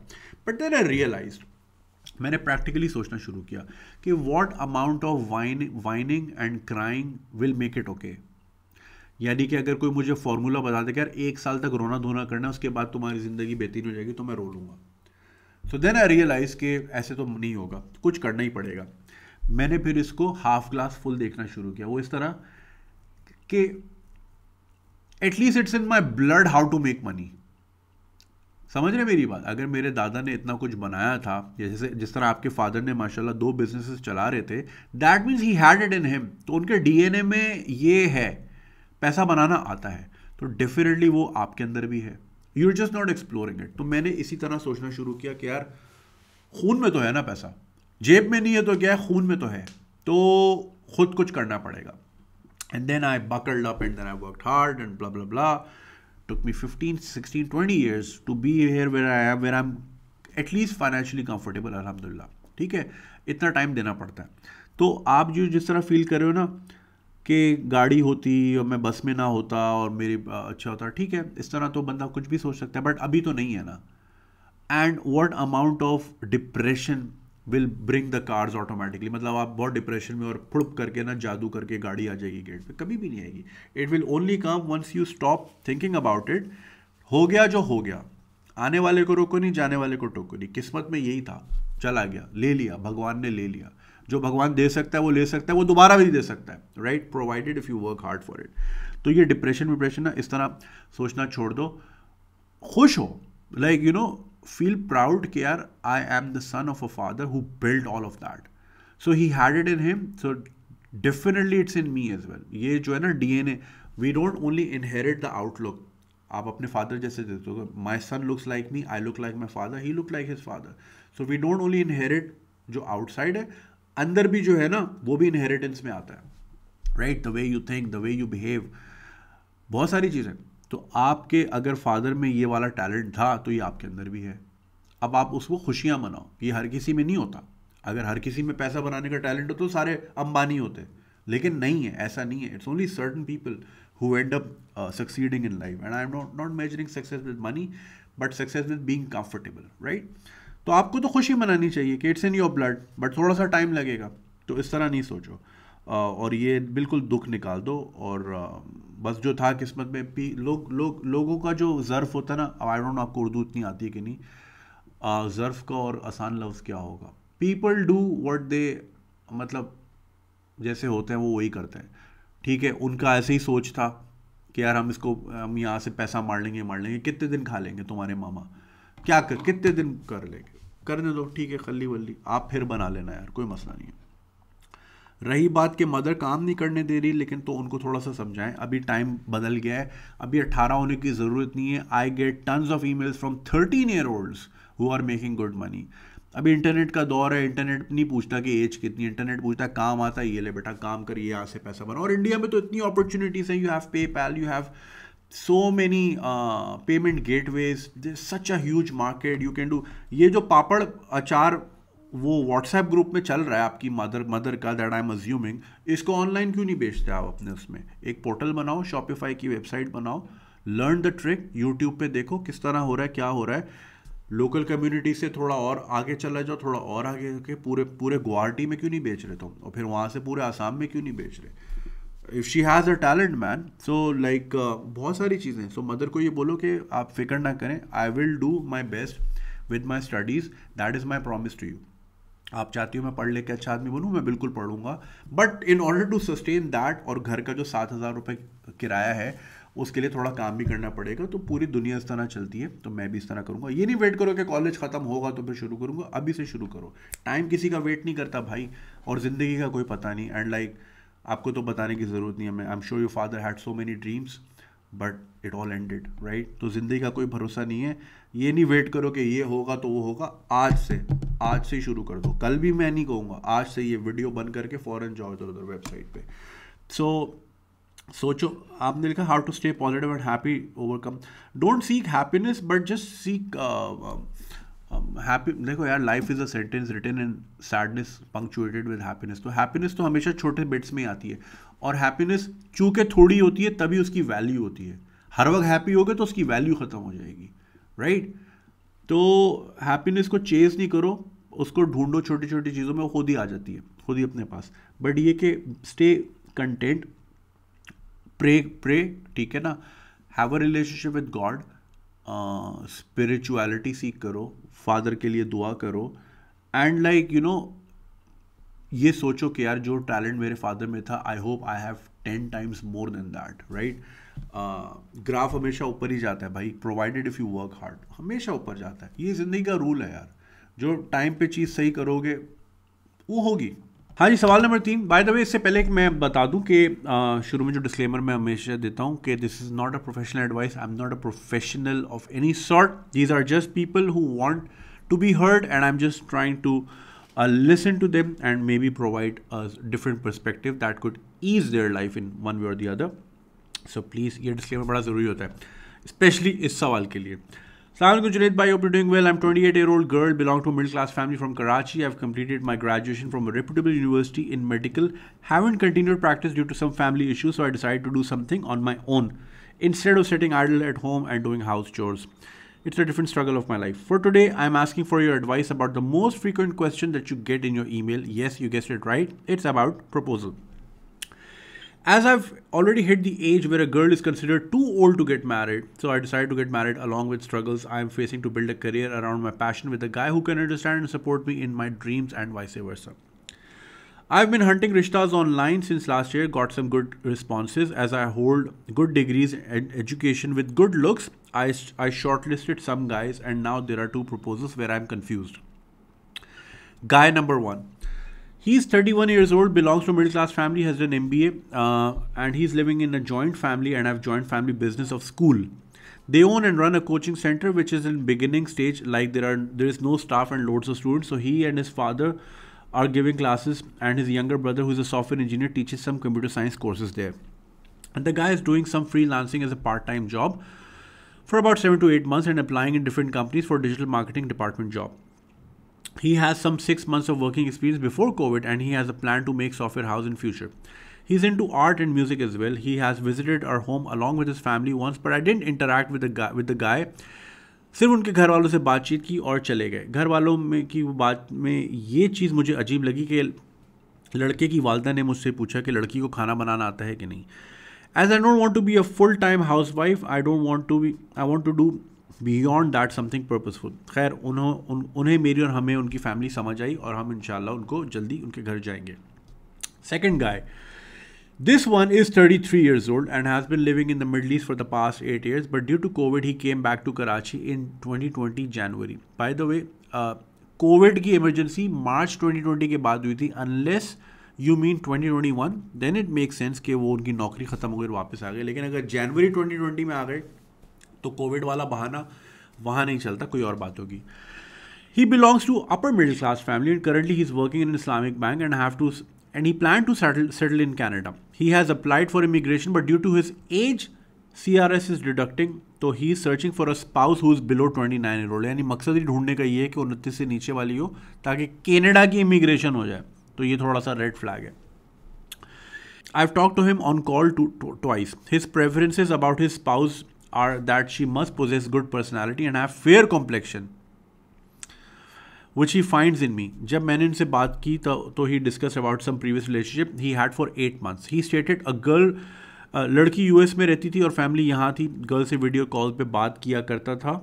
बट देन आई रियलाइज मैंने प्रैक्टिकली सोचना शुरू किया कि what amount of whine whining and crying will make it okay यानी कि अगर कोई मुझे फॉर्मूला बता दे कि यार एक साल तक रोना धोना करना है उसके बाद तुम्हारी ज़िंदगी बेहतरीन हो जाएगी तो मैं रो लूँगा तो देन आई रियलाइज़ के ऐसे तो नहीं होगा कुछ करना ही पड़ेगा मैंने फिर इसको हाफ ग्लास फुल देखना शुरू किया वो इस तरह कि at least it's in my blood how to make money समझ रहे मेरी बात अगर मेरे दादा ने इतना कुछ बनाया था जैसे जिस तरह आपके फादर ने माशाल्लाह दो बिजनेस चला रहे थे that means he had it in him तो उनके डीएनए में ये है पैसा बनाना आता है तो डेफिनेटली वो आपके अंदर भी है you are just not exploring it तो मैंने इसी तरह सोचना शुरू किया कि यार खून में तो है ना पैसा जेब में नहीं है तो क्या है खून में तो है तो खुद कुछ करना पड़ेगा and then I buckled up and then I work hard and bla bla bla took me fifteen sixteen twenty years to be here where I am where I am at least financially comfortable अलहमदिल्ला ठीक है इतना time देना पड़ता है तो आप जो जिस तरह फील कर रहे हो ना कि गाड़ी होती और मैं बस में ना होता और मेरे अच्छा होता ठीक है इस तरह तो बंदा कुछ भी सोच सकता है बट अभी तो नहीं है ना and what amount of depression will bring the cars automatically मतलब आप बहुत डिप्रेशन में और फुड़प करके ना जादू करके गाड़ी आ जाएगी गेट पे कभी भी नहीं आएगी it will only come once you stop thinking about it हो गया जो हो गया आने वाले को रोको नहीं जाने वाले को टोको नहीं किस्मत में यही था चला गया ले लिया भगवान ने ले लिया जो भगवान दे सकता है वो ले सकता है वो दोबारा भी दे सकता है right provided if you work hard for it तो ये डिप्रेशन विप्रेशन ना इस तरह सोचना छोड़ दो खुश हो like you know feel proud के are I am the son of a father who build all of that so he had it in him so definitely it's in me as well ये जो है ना D N A we don't only inherit the outlook आप अपने father जैसे देते हो my son looks like me I look like my father he look like his father so we don't only inherit जो आउटसाइड है अंदर भी जो है ना वो भी इनहेरिटेंस में आता है right the way you think the way you behave बहुत सारी चीज़ें तो आपके अगर फादर में ये वाला टैलेंट था तो ये आपके अंदर भी है अब आप उसको खुशियाँ मनाओ ये हर किसी में नहीं होता अगर हर किसी में पैसा बनाने का टैलेंट हो तो सारे अंबानी होते लेकिन नहीं है ऐसा नहीं है it's only certain people who end up succeeding in life and I am not not measuring success with money but success with being comfortable right तो आपको तो खुशी मनानी चाहिए कि it's in your blood but थोड़ा सा टाइम लगेगा तो इस तरह नहीं सोचो और ये बिल्कुल दुख निकाल दो और बस जो था किस्मत में भी लोग लोग लोगों का जो ज़र्फ़ होता है ना आई डोंट आपको उर्दू इतनी आती है कि नहीं ज़र्फ़ का और आसान लफ्ज़ क्या होगा पीपल डू वट दे मतलब जैसे होते हैं वो वही करते हैं ठीक है उनका ऐसे ही सोच था कि यार हम इसको हम यहाँ से पैसा मार लेंगे मार लेंगे कितने दिन खा लेंगे तुम्हारे मामा क्या कर कितने दिन कर लेंगे करने दो ठीक है खली वल्ली आप फिर बना लेना यार कोई मसला नहीं है रही बात कि मदर काम नहीं करने दे रही लेकिन तो उनको थोड़ा सा समझाएं अभी टाइम बदल गया है अभी अट्ठारह होने की ज़रूरत नहीं है I get tons of emails from thirteen year olds who are making good money अभी इंटरनेट का दौर है इंटरनेट नहीं पूछता कि एज कितनी इंटरनेट पूछता काम आता है ये ले बेटा काम करिए यहाँ से पैसा बना और इंडिया में तो इतनी अपॉर्चुनिटीज़ हैं you have PayPal you have so many payment gateways such such market you can do ये जो पापड़ अचार वो व्हाट्सएप ग्रुप में चल रहा है आपकी मदर मदर का दैट आई एम अज्यूमिंग इसको ऑनलाइन क्यों नहीं बेचते आप अपने उसमें एक पोर्टल बनाओ शॉपिफाई की वेबसाइट बनाओ लर्न द ट्रिक यूट्यूब पे देखो किस तरह हो रहा है क्या हो रहा है लोकल कम्युनिटी से थोड़ा और आगे चला जाओ थोड़ा और आगे के पूरे पूरे गुवाहाटी में क्यों नहीं बेच रहे तुम और फिर वहाँ से पूरे आसाम में क्यों नहीं बेच रहे if she has a talent man so like बहुत सारी चीज़ें सो so, मदर को ये बोलो कि आप फिक्र ना करें I will do my best with my studies that is my promise to you आप चाहती हो मैं पढ़ लेके अच्छा आदमी बनूँ मैं बिल्कुल पढ़ूंगा but in order to sustain that और घर का जो सात हज़ार रुपये किराया है उसके लिए थोड़ा काम भी करना पड़ेगा तो पूरी दुनिया इस तरह चलती है तो मैं भी इस तरह करूँगा ये नहीं वेट करो कि कॉलेज ख़त्म होगा तो फिर शुरू करूँगा अभी से शुरू करो टाइम किसी का वेट नहीं करता भाई और ज़िंदगी का कोई पता नहीं एंड लाइक like, आपको तो बताने की ज़रूरत नहीं है मैं I am sure your father had so many dreams but it all ended right तो ज़िंदगी का कोई भरोसा नहीं है ये नहीं वेट करो कि ये होगा तो वो होगा आज से आज से शुरू कर दो कल भी मैं नहीं कहूँगा आज से ये वीडियो बन करके फ़ौरन जाओ इधर उधर वेबसाइट पर सो सोचो आपने लिखा how to stay positive and happy overcome don't seek happiness but just seek happy um, देखो यार life is a sentence return in sadness punctuated with happiness तो हैप्पीनेस तो हमेशा छोटे बिट्स में ही आती है और हैप्पीनेस चूँकि थोड़ी होती है तभी उसकी वैल्यू होती है हर वक्त हैप्पी होगे तो उसकी वैल्यू ख़त्म हो जाएगी राइट right? तो हैप्पीनेस को चेज़ नहीं करो उसको ढूंढो छोटी छोटी चीज़ों में खुद ही आ जाती है खुद ही अपने पास बट ये कि स्टे कंटेंट प्रे प्रे ठीक है ना have a relationship with God spirituality सीख करो फादर के लिए दुआ करो एंड लाइक यू नो ये सोचो कि यार जो टैलेंट मेरे फादर में था I hope I have ten times more than that right graph हमेशा ऊपर ही जाता है भाई provided if you work hard हमेशा ऊपर जाता है ये ज़िंदगी का रूल है यार जो टाइम पे चीज़ सही करोगे वो होगी हाँ जी सवाल नंबर तीन बाय द वे इससे पहले मैं बता दूं कि शुरू में जो डिस्क्लेमर मैं हमेशा देता हूं कि this is not a professional advice I am not a professional of any sort these are just people who want to be heard and I am just trying to to them and maybe provide a different perspective that could ease their life in one way और the other so please ये डिस्कलेमर बड़ा ज़रूरी होता है specially इस सवाल के लिए Salam Gujarat, bhai. Hope you're doing well. I'm 28 year old girl, belong to a middle class family from Karachi. I've completed my graduation from a reputable university in medical. Haven't continued practice due to some family issues, so I decided to do something on my own instead of sitting idle at home and doing house chores. It's a different struggle of my life. For today, I'm asking for your advice about the most frequent question that you get in your email. Yes, you guessed it right. It's about proposal. As I've already hit the age where a girl is considered too old to get married, so I decided to get married along with struggles I am facing to build a career around my passion with a guy who can understand and support me in my dreams and vice versa. I've been hunting rishtas online since last year, got some good responses as I hold good degrees and education with good looks. I, I shortlisted some guys and now there are two proposals where I'm confused. Guy number one He's 31 years old, belongs to a middle class family, has done MBA, uh, and he's living in a joint family and have joint family business of school. They own and run a coaching center which is in beginning stage. Like there are there is no staff and loads of students. So he and his father are giving classes, and his younger brother, who's a software engineer, teaches some computer science courses there. And the guy is doing some freelancing as a part-time job for about seven to eight months and applying in different companies for digital marketing department job. He has some six months of working experience before COVID and he has a plan to make software house in future. He's into art and music as well. He has visited our home along with his family once, but I didn't interact with the guy with the guy. सिर्फ उनके घर वालों से बातचीत की और चले गए घर वालों में की बात में ये चीज़ मुझे अजीब लगी कि लड़के की वालदा ने मुझसे पूछा कि लड़की को खाना बनाना आता है कि नहीं as I don't want to be a full time housewife I don't want to be I want to do beyond that something purposeful खैर उन्हें मेरी और हमें उनकी फैमिली समझ आई और हम इनशाला उनको जल्दी उनके घर जाएंगे second guy this one is thirty three years old and has been living in the Middle East for the past eight years but due to COVID he came back to Karachi in twenty twenty January by the way COVID की emergency March twenty twenty के बाद हुई थी unless you mean twenty twenty one then it make sense कि वो उनकी नौकरी खत्म हो गई वापस आ गए लेकिन अगर जनवरी ट्वेंटी ट्वेंटी में आ गए तो कोविड वाला बहाना वहाँ नहीं चलता कोई और बात होगी he belongs to upper middle class family and currently he is working in Islamic bank and have to and he plan to settle in Canada he has applied for immigration but due to his age C R S is deducting तो he is searching for a spouse who is below twenty nine year old यानी मकसद ही ढूंढने का ये है कि उनतीस से नीचे वाली हो ताकि कैनेडा की इमिग्रेशन हो जाए तो ये थोड़ा सा रेड फ्लैग है I've talked to him on call to, to, twice. His preferences about his spouse are that she must possess good personality and have fair complexion which he finds in me जब मैंने baat बात की तो he discuss about some previous relationship he had for eight months he stated a girl लड़की us में रहती थी और फैमिली यहाँ थी गर्ल से वीडियो कॉल pe बात किया करता था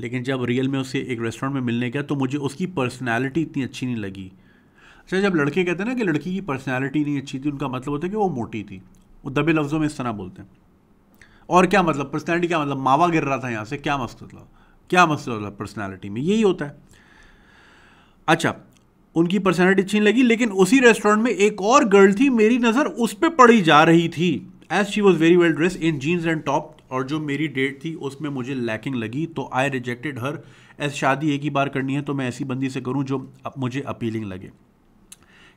लेकिन जब रियल में उसे एक रेस्टोरेंट में मिलने गया तो मुझे उसकी पर्सनैलिटी इतनी अच्छी नहीं लगी अच्छा जब लड़के कहते हैं ना कि लड़की की पर्सनैलिटी नहीं अच्छी थी उनका मतलब होता है कि वो मोटी थी वो दबे लफ्ज़ों में इस तरह बोलते हैं और क्या मतलब पर्सनैलिटी क्या मतलब मावा गिर रहा था यहाँ से क्या मतलब क्या मस्त मतलब पर्सनैलिटी में यही होता है अच्छा उनकी पर्सनैलिटी अच्छी लगी लेकिन उसी रेस्टोरेंट में एक और गर्ल थी मेरी नज़र उस पर पड़ी जा रही थी as she was very well dress in jeans and top और जो मेरी डेट थी उसमें मुझे लैकिंग लगी तो आई रिजेक्टेड हर एज शादी एक ही बार करनी है तो मैं ऐसी बंदी से करूं जो मुझे अपीलिंग लगे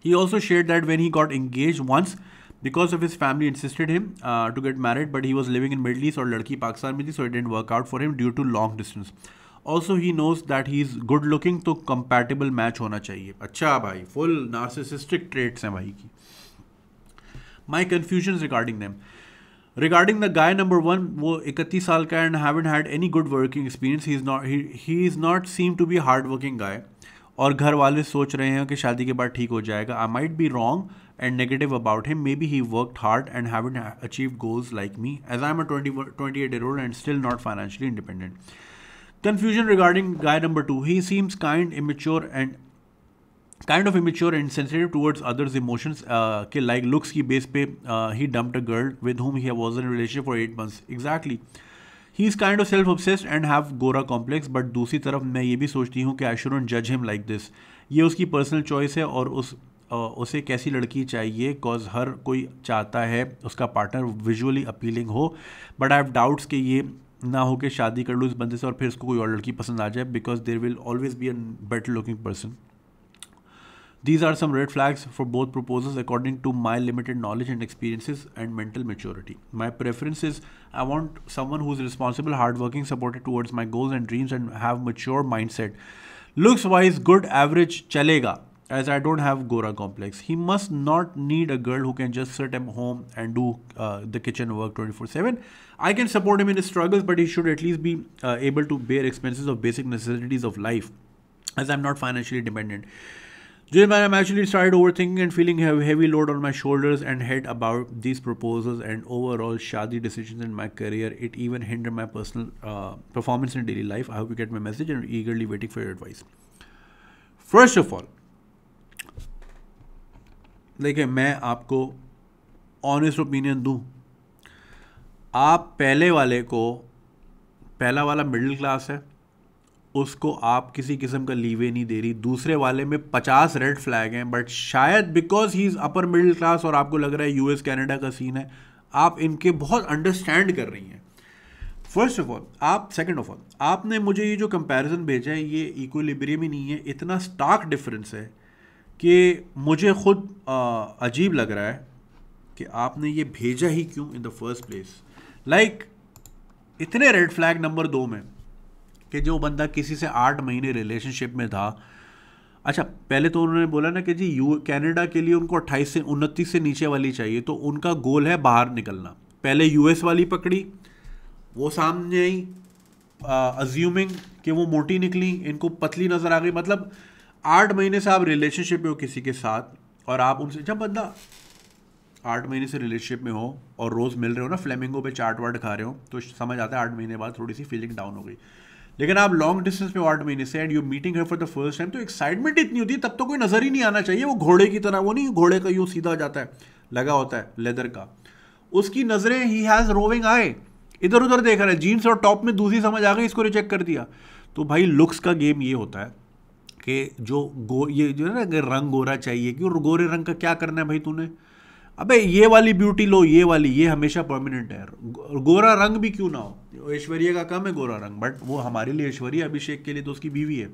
he also share that when he got engage once because of his family insisted him to get married but he was living in Middle East और लड़की पाकिस्तान में थी so it didn't work out for him due to long distance also he knows that he is good looking तो compatible match होना चाहिए अच्छा भाई full narcissistic traits हैं भाई की my confusion regarding them regarding the guy number one वो इकतीस साल का and haven't had any good working experience he is not he is not seem to be hard working guy और घर वाले सोच रहे हैं कि शादी के बाद ठीक हो जाएगा I might be wrong and negative about him. Maybe he worked hard and haven't achieved goals like me, as I'm a 20, 28 year old and still not financially independent. Confusion regarding guy number two. He seems kind, immature, and kind of immature and sensitive towards others' emotions. Uh, like looks he base pay, uh, he dumped a girl with whom he was in a relationship for eight months. Exactly. He's kind of self-obsessed and have Gora complex, but but दूसरी तरफ मैं ये भी सोचती हूँ कि I shouldn't judge him like this. ये उसकी personal choice है और उस उसे कैसी लड़की चाहिए बिकॉज हर कोई चाहता है उसका पार्टनर विजुअली अपीलिंग हो बट आई हैव डाउट्स कि ये ना हो के शादी कर लूँ इस बंदे से और फिर उसको कोई और लड़की पसंद आ जाए because there will always be a better looking person these are some red flags for both proposals according to my limited knowledge and experiences and mental maturity my preference is I want someone who is responsible hard working supported towards my goals and dreams and have mature mind set looks wise good average चलेगा as I don't have Gora complex. He must not need a girl who can just sit at home and do uh, the kitchen work 24 7. I can support him in his struggles, but he should at least be uh, able to bear expenses of basic necessities of life, as I'm not financially dependent. Jim, I'm actually started overthinking and feeling a heavy load on my shoulders and head about these proposals and overall shadi decisions in my career. It even hindered my personal uh, performance in daily life. I hope you get my message and I'm eagerly waiting for your advice. First of all, देखिए मैं आपको honest opinion दूँ आप पहले वाले को पहला वाला मिडिल क्लास है उसको आप किसी किस्म का लीवे नहीं दे रही दूसरे वाले में पचास रेड फ्लैग हैं बट शायद because he is upper middle class और आपको लग रहा है यूएस कनाडा का सीन है आप इनके बहुत अंडरस्टैंड कर रही हैं फर्स्ट ऑफ ऑल आप सेकंड ऑफ ऑल आपने मुझे ये जो कंपैरिजन भेजा है ये इक्वलिब्रियम ही नहीं है इतना स्टार्क डिफरेंस है कि मुझे ख़ुद अजीब लग रहा है कि आपने ये भेजा ही क्यों in the first place like इतने रेड फ्लैग नंबर दो में कि जो बंदा किसी से आठ महीने रिलेशनशिप में था अच्छा पहले तो उन्होंने बोला ना कि जी यू कैनेडा के लिए उनको अट्ठाईस से उनतीस से नीचे वाली चाहिए तो उनका गोल है बाहर निकलना पहले यूएस वाली पकड़ी वो सामने आई अज्यूमिंग कि वो मोटी निकली इनको पतली नज़र आ गई मतलब आठ महीने से आप रिलेशनशिप में हो किसी के साथ और आप उनसे जब बंदा आठ महीने से रिलेशनशिप में हो और रोज़ मिल रहे हो ना फ्लेमिंगो पे चाट वाट खा रहे हो तो समझ आता है आठ महीने बाद थोड़ी सी फीलिंग डाउन हो गई लेकिन आप लॉन्ग डिस्टेंस में आठ महीने से एंड यू मीटिंग है फॉर द फर्स्ट टाइम तो एक्साइटमेंट इतनी होती है तब तो कोई नज़र ही नहीं आना चाहिए वो घोड़े की तरह वो नहीं घोड़े का यूँ सीधा जाता है लगा होता है लेदर का उसकी नज़रें ही हैज़ रोविंग आए इधर उधर देख रहा है जीन्स और टॉप में दूसरी समझ आ गई इसको रिचेक कर दिया तो भाई लुक्स का गेम ये होता है कि जो गो ये जो है ना रंग गोरा चाहिए क्यों गोरे रंग का क्या करना है भाई तूने अबे ये वाली ब्यूटी लो ये वाली ये हमेशा परमानेंट है गोरा रंग भी क्यों ना हो ऐश्वर्य का कम है गोरा रंग बट वो हमारे लिए ऐश्वर्य अभिषेक के लिए तो उसकी बीवी है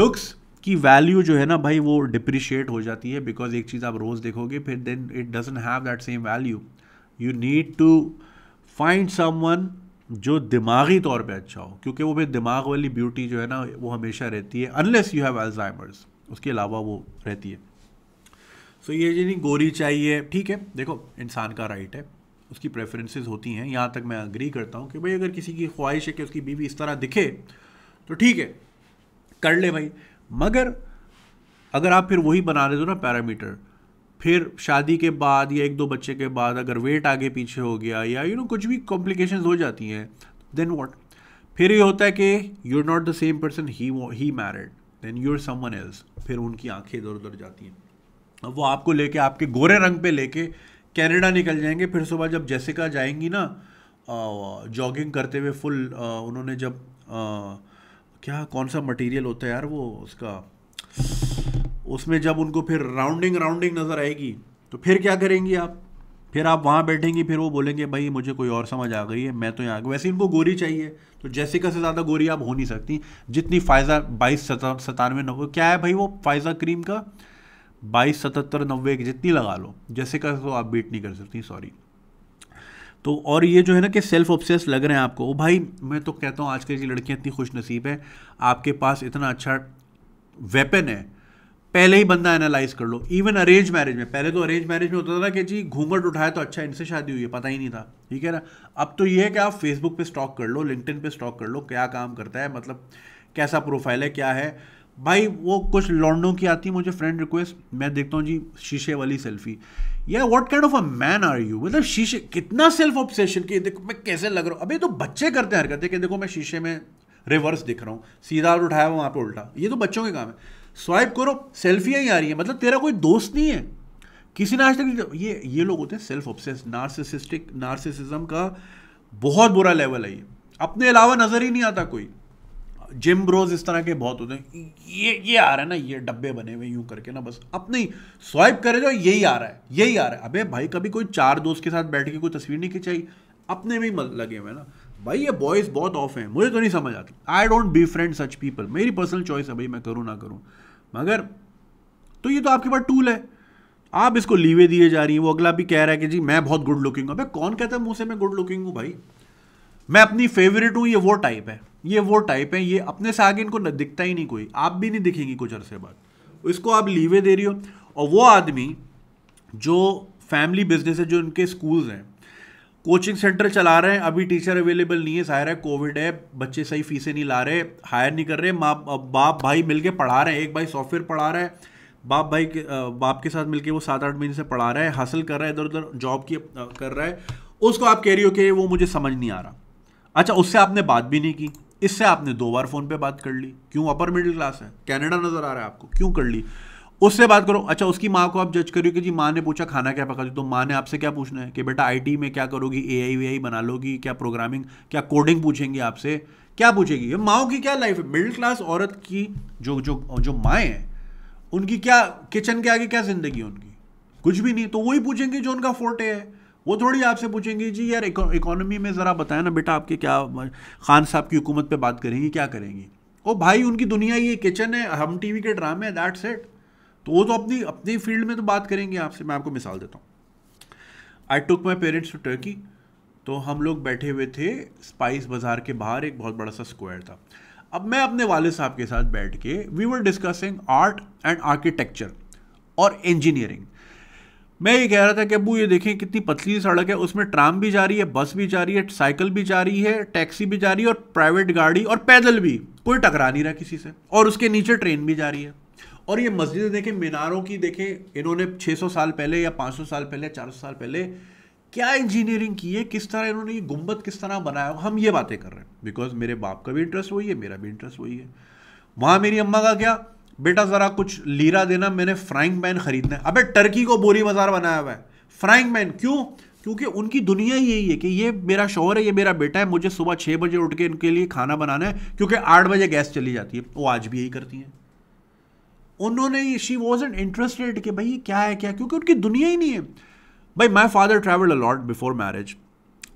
लुक्स की वैल्यू जो है ना भाई वो डिप्रिशिएट हो जाती है बिकॉज एक चीज़ आप रोज़ देखोगे फिर then it doesn't have that same value you need to find someone जो दिमागी तौर पे अच्छा हो क्योंकि वो भी दिमाग वाली ब्यूटी जो है ना वो हमेशा रहती है अनलेस यू हैव अल्जाइमर्स उसके अलावा वो रहती है सो so, ये नहीं गोरी चाहिए ठीक है देखो इंसान का राइट है उसकी प्रेफरेंसेस होती हैं यहाँ तक मैं अग्री करता हूँ कि भाई अगर किसी की ख्वाहिश है कि उसकी बीवी इस तरह दिखे तो ठीक है कर ले भाई मगर अगर आप फिर वही बना रहे हो ना पैरामीटर फिर शादी के बाद या एक दो बच्चे के बाद अगर वेट आगे पीछे हो गया या यू you नो know, कुछ भी कॉम्प्लिकेशन हो जाती हैं देन वॉट फिर ये होता है कि you are not the same person ही ही married then you are someone else फिर उनकी आंखें इधर उधर जाती हैं अब वो आपको लेके आपके गोरे रंग पे लेके कनाडा निकल जाएंगे फिर सुबह जब जैसिका जाएंगी ना जॉगिंग करते हुए फुल उन्होंने जब आ, क्या कौन सा मटेरियल होता है यार वो उसका उसमें जब उनको फिर राउंडिंग राउंडिंग नज़र आएगी तो फिर क्या करेंगी आप फिर आप वहाँ बैठेंगी फिर वो बोलेंगे भाई मुझे कोई और समझ आ गई है मैं तो यहाँ वैसे इनको गोरी चाहिए तो जैसिका से ज़्यादा गोरी आप हो नहीं सकती जितनी फ़ायज़ा बाईस सतानवे नब्बे क्या है भाई वो फ़ायज़ा क्रीम का बाईस सतहत्तर नब्बे की जितनी लगा लो जैसिका तो आप बीट नहीं कर सकती सॉरी तो और ये जो है ना कि सेल्फ ऑब्सेस लग रहे हैं आपको वो भाई मैं तो कहता हूँ आजकल की लड़कियाँ इतनी खुश नसीब है आपके पास इतना अच्छा वेपन है पहले ही बंदा एनालाइज कर लो इवन अरेंज मैरिज में पहले तो अरेंज मैरिज में होता था कि जी घूंघट उठाया तो अच्छा इनसे शादी हुई है पता ही नहीं था ठीक है ना अब तो ये है कि आप फेसबुक पे स्टॉक कर लो लिंकटिन पे स्टॉक कर लो क्या काम करता है मतलब कैसा प्रोफाइल है क्या है भाई वो कुछ लॉन्डों की आती है मुझे फ्रेंड रिक्वेस्ट मैं देखता हूँ जी शीशे वाली सेल्फी या what kind of a man are you मतलब शीशे कितना सेल्फ ऑब्सेशन की देखो मैं कैसे लग रहा हूँ अभी तो बच्चे करते हैं हरकतें कि देखो मैं शीशे में रिवर्स दिख रहा हूँ सीधा उठाया वहाँ पर उल्टा ये तो बच्चों के काम है स्वाइप करो सेल्फियाँ ही आ रही है मतलब तेरा कोई दोस्त नहीं है किसी ने आज तक ये ये लोग होते हैं सेल्फ ऑब्सेस नार्सिसिस्टिक नार्सिसिज्म का बहुत बुरा लेवल है ये अपने अलावा नज़र ही नहीं आता कोई जिम ब्रोज इस तरह के बहुत होते हैं ये ये आ रहा है ना ये डब्बे बने हुए यूं करके ना बस अपने ही स्वाइप करे जाओ यही आ रहा है यही आ रहा है अबे भाई कभी कोई चार दोस्त के साथ बैठ के कोई तस्वीर नहीं खिंचाई अपने में ही लगे हुए ना भाई ये बॉयज़ बहुत ऑफ हैं मुझे तो नहीं समझ आती I don't be friend such people मेरी पर्सनल चॉइस है भाई मैं करूँ ना करूँ मगर तो ये तो आपके पास टूल है आप इसको लीवे दिए जा रही हैं वो अगला भी कह रहा है कि जी मैं बहुत गुड लुकिंग हूँ भाई कौन कहता है मुँह से मैं गुड लुकिंग हूँ भाई मैं अपनी फेवरेट हूँ ये वो टाइप है ये वो टाइप है ये अपने से आगे इनको दिखता ही नहीं कोई आप भी नहीं दिखेंगी कुछ अरसे बाद इसको आप लीवे दे रही हो और वो आदमी जो फैमिली बिजनेस है जो इनके स्कूल्स हैं कोचिंग सेंटर चला रहे हैं अभी टीचर अवेलेबल नहीं है जाहिर है कोविड है बच्चे सही फीसें नहीं ला रहे हायर नहीं कर रहे माँ बाप भाई मिलके पढ़ा रहे हैं एक भाई सॉफ्टवेयर पढ़ा रहा है बाप भाई के बाप के साथ मिलके वो सात आठ महीने से पढ़ा रहा है हासिल कर रहा है इधर उधर जॉब की कर रहा है उसको आप कह रही हो कि वो मुझे समझ नहीं आ रहा अच्छा उससे आपने बात भी नहीं की इससे आपने दो बार फ़ोन पे बात कर ली क्यों अपर मिडिल क्लास है कनाडा नज़र आ रहा है आपको क्यों कर ली उससे बात करो अच्छा उसकी माँ को आप जज करियो कि जी माँ ने पूछा खाना क्या पका तो माँ ने आपसे क्या पूछना है कि बेटा आईटी में क्या करोगी ए आई बना लोगी क्या प्रोग्रामिंग क्या कोडिंग पूछेंगी आपसे क्या पूछेगी माओ की क्या लाइफ है मिडिल क्लास औरत की जो जो जो माएँ हैं उनकी क्या किचन के आगे क्या जिंदगी है उनकी कुछ भी नहीं तो वही पूछेंगी जो उनका फोटे है वो थोड़ी आपसे पूछेंगी जी यार इकोनॉमी में ज़रा बताया ना बेटा आपके क्या खान साहब की हुकूमत पे बात करेंगी क्या करेंगी ओ भाई उनकी दुनिया ये किचन है हम टीवी के ड्रामे दैट्स इट तो वो तो अपनी अपनी फील्ड में तो बात करेंगे आपसे मैं आपको मिसाल देता हूँ I took my parents to Turkey तो हम लोग बैठे हुए थे स्पाइस बाज़ार के बाहर एक बहुत बड़ा सा स्क्वायर था अब मैं अपने वाले साहब के साथ बैठ के we were discussing art and architecture और इंजीनियरिंग मैं ये कह रहा था कि अबू ये देखें कितनी पतली सड़क है उसमें ट्राम भी जा रही है बस भी जा रही है साइकिल भी जा रही है टैक्सी भी जा रही है और प्राइवेट गाड़ी और पैदल भी कोई टकरा नहीं रहा किसी से और उसके नीचे ट्रेन भी जा रही है और ये मस्जिदें देखें मीनारों की देखें इन्होंने 600 साल पहले या 500 साल पहले 400 साल पहले क्या इंजीनियरिंग की है किस तरह इन्होंने ये गुम्बद किस तरह बनाया हम ये बातें कर रहे हैं बिकॉज मेरे बाप का भी इंटरेस्ट वही है मेरा भी इंटरेस्ट वही है वहाँ मेरी अम्मा का क्या बेटा ज़रा कुछ लीरा देना मैंने फ्राइंग पैन खरीदना है अबे टर्की को बोरी बाजार बनाया हुआ है फ्राइंग पैन क्यों क्योंकि उनकी दुनिया यही है कि ये मेरा शोहर है ये मेरा बेटा है मुझे सुबह छः बजे उठ के इनके लिए खाना बनाना है क्योंकि आठ बजे गैस चली जाती है वो आज भी यही करती हैं उन्होंने ये शी वॉज एंड इंटरेस्टेड कि भाई ये क्या है क्या क्योंकि उनकी दुनिया ही नहीं है भाई my father travel a lot before marriage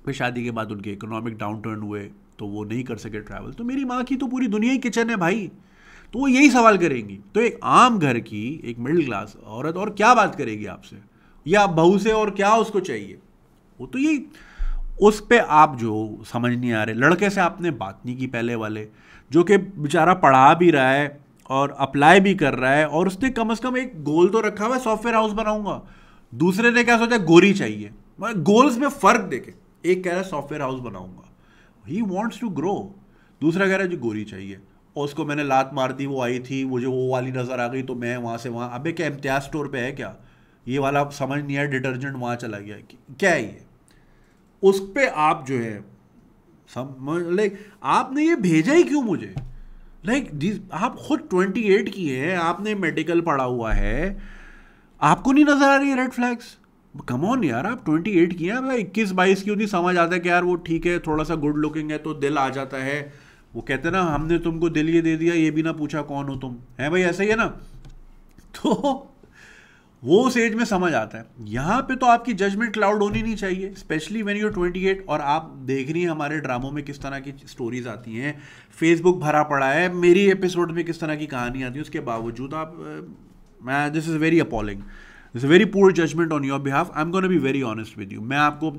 फिर शादी के बाद उनके इकोनॉमिक डाउन टर्न हुए तो वो नहीं कर सके ट्रैवल तो मेरी माँ की तो पूरी दुनिया ही किचन है भाई तो वो यही सवाल करेंगी तो एक आम घर की एक मिडिल क्लास औरत और क्या बात करेगी आपसे या बहू से और क्या उसको चाहिए वो तो यही उस पर आप जो समझ नहीं आ रहे लड़के से आपने बात नहीं की पहले वाले जो कि बेचारा पढ़ा भी रहा है और अप्लाई भी कर रहा है और उसने कम से कम एक गोल तो रखा हुआ है सॉफ्टवेयर हाउस बनाऊंगा दूसरे ने क्या सोचा गोरी चाहिए मैं गोल्स में फ़र्क देखे एक कह रहा है सॉफ्टवेयर हाउस बनाऊंगा ही वॉन्ट्स टू ग्रो दूसरा कह रहा है जो गोरी चाहिए और उसको मैंने लात मार दी वो आई थी मुझे वो वाली नज़र आ गई तो मैं वहाँ से वहाँ अबे क्या इम्तियाज स्टोर पे है क्या ये वाला समझ नहीं आया डिटर्जेंट वहाँ चला गया क्या है ये उस पर आप जो है समझ लाइक आपने ये भेजा ही क्यों मुझे लाइक like, आप खुद ट्वेंटी एट की हैं आपने मेडिकल पढ़ा हुआ है आपको नहीं नज़र आ रही है रेड फ्लैग्स कम ऑन यार आप ट्वेंटी एट की हैं इक्कीस बाईस की होती समझ आता है कि यार वो ठीक है थोड़ा सा गुड लुकिंग है तो दिल आ जाता है वो कहते ना हमने तुमको दिल ये दे दिया ये भी ना पूछा कौन हो तुम है भाई ऐसा ही है ना तो वो उस एज में समझ आता है यहाँ पे तो आपकी जजमेंट क्लाउड होनी नहीं चाहिए specially when you twenty eight और आप देख रही हैं हमारे ड्रामों में किस तरह की स्टोरीज आती हैं फेसबुक भरा पड़ा है मेरी एपिसोड में किस तरह की कहानी आती है उसके बावजूद आप मैं this is very appalling this very poor judgement on your behalf I am gonna be very honest with you मैं आपको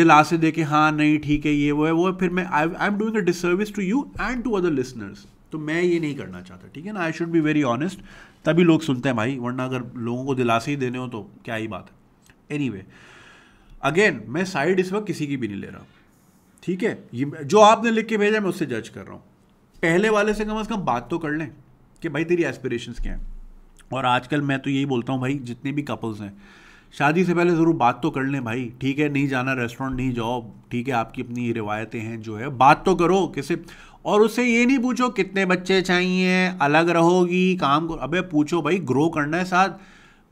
दिल आसे दे के हाँ नहीं ठीक है ये वो है वो है फिर मैं I I am doing a disservice to you and to other listeners तो मैं ये नहीं करना चाहता ठीक है ना I should be very honest तभी लोग सुनते हैं भाई वरना अगर लोगों को दिलासे ही देने हो तो क्या ही बात है एनी anyway, अगेन मैं साइड इस वक्त किसी की भी नहीं ले रहा ठीक है ये जो आपने लिख के भेजा मैं उससे जज कर रहा हूँ पहले वाले से कम अज़ कम बात तो कर लें कि भाई तेरी एस्पिरेशंस क्या हैं और आजकल मैं तो यही बोलता हूँ भाई जितने भी कपल्स हैं शादी से पहले ज़रूर बात तो कर लें भाई ठीक है नहीं जाना रेस्टोरेंट नहीं जाओ ठीक है आपकी अपनी रिवायतें हैं जो है बात तो करो किसे और उससे ये नहीं पूछो कितने बच्चे चाहिए अलग रहोगी काम करो अबे पूछो भाई ग्रो करना है साथ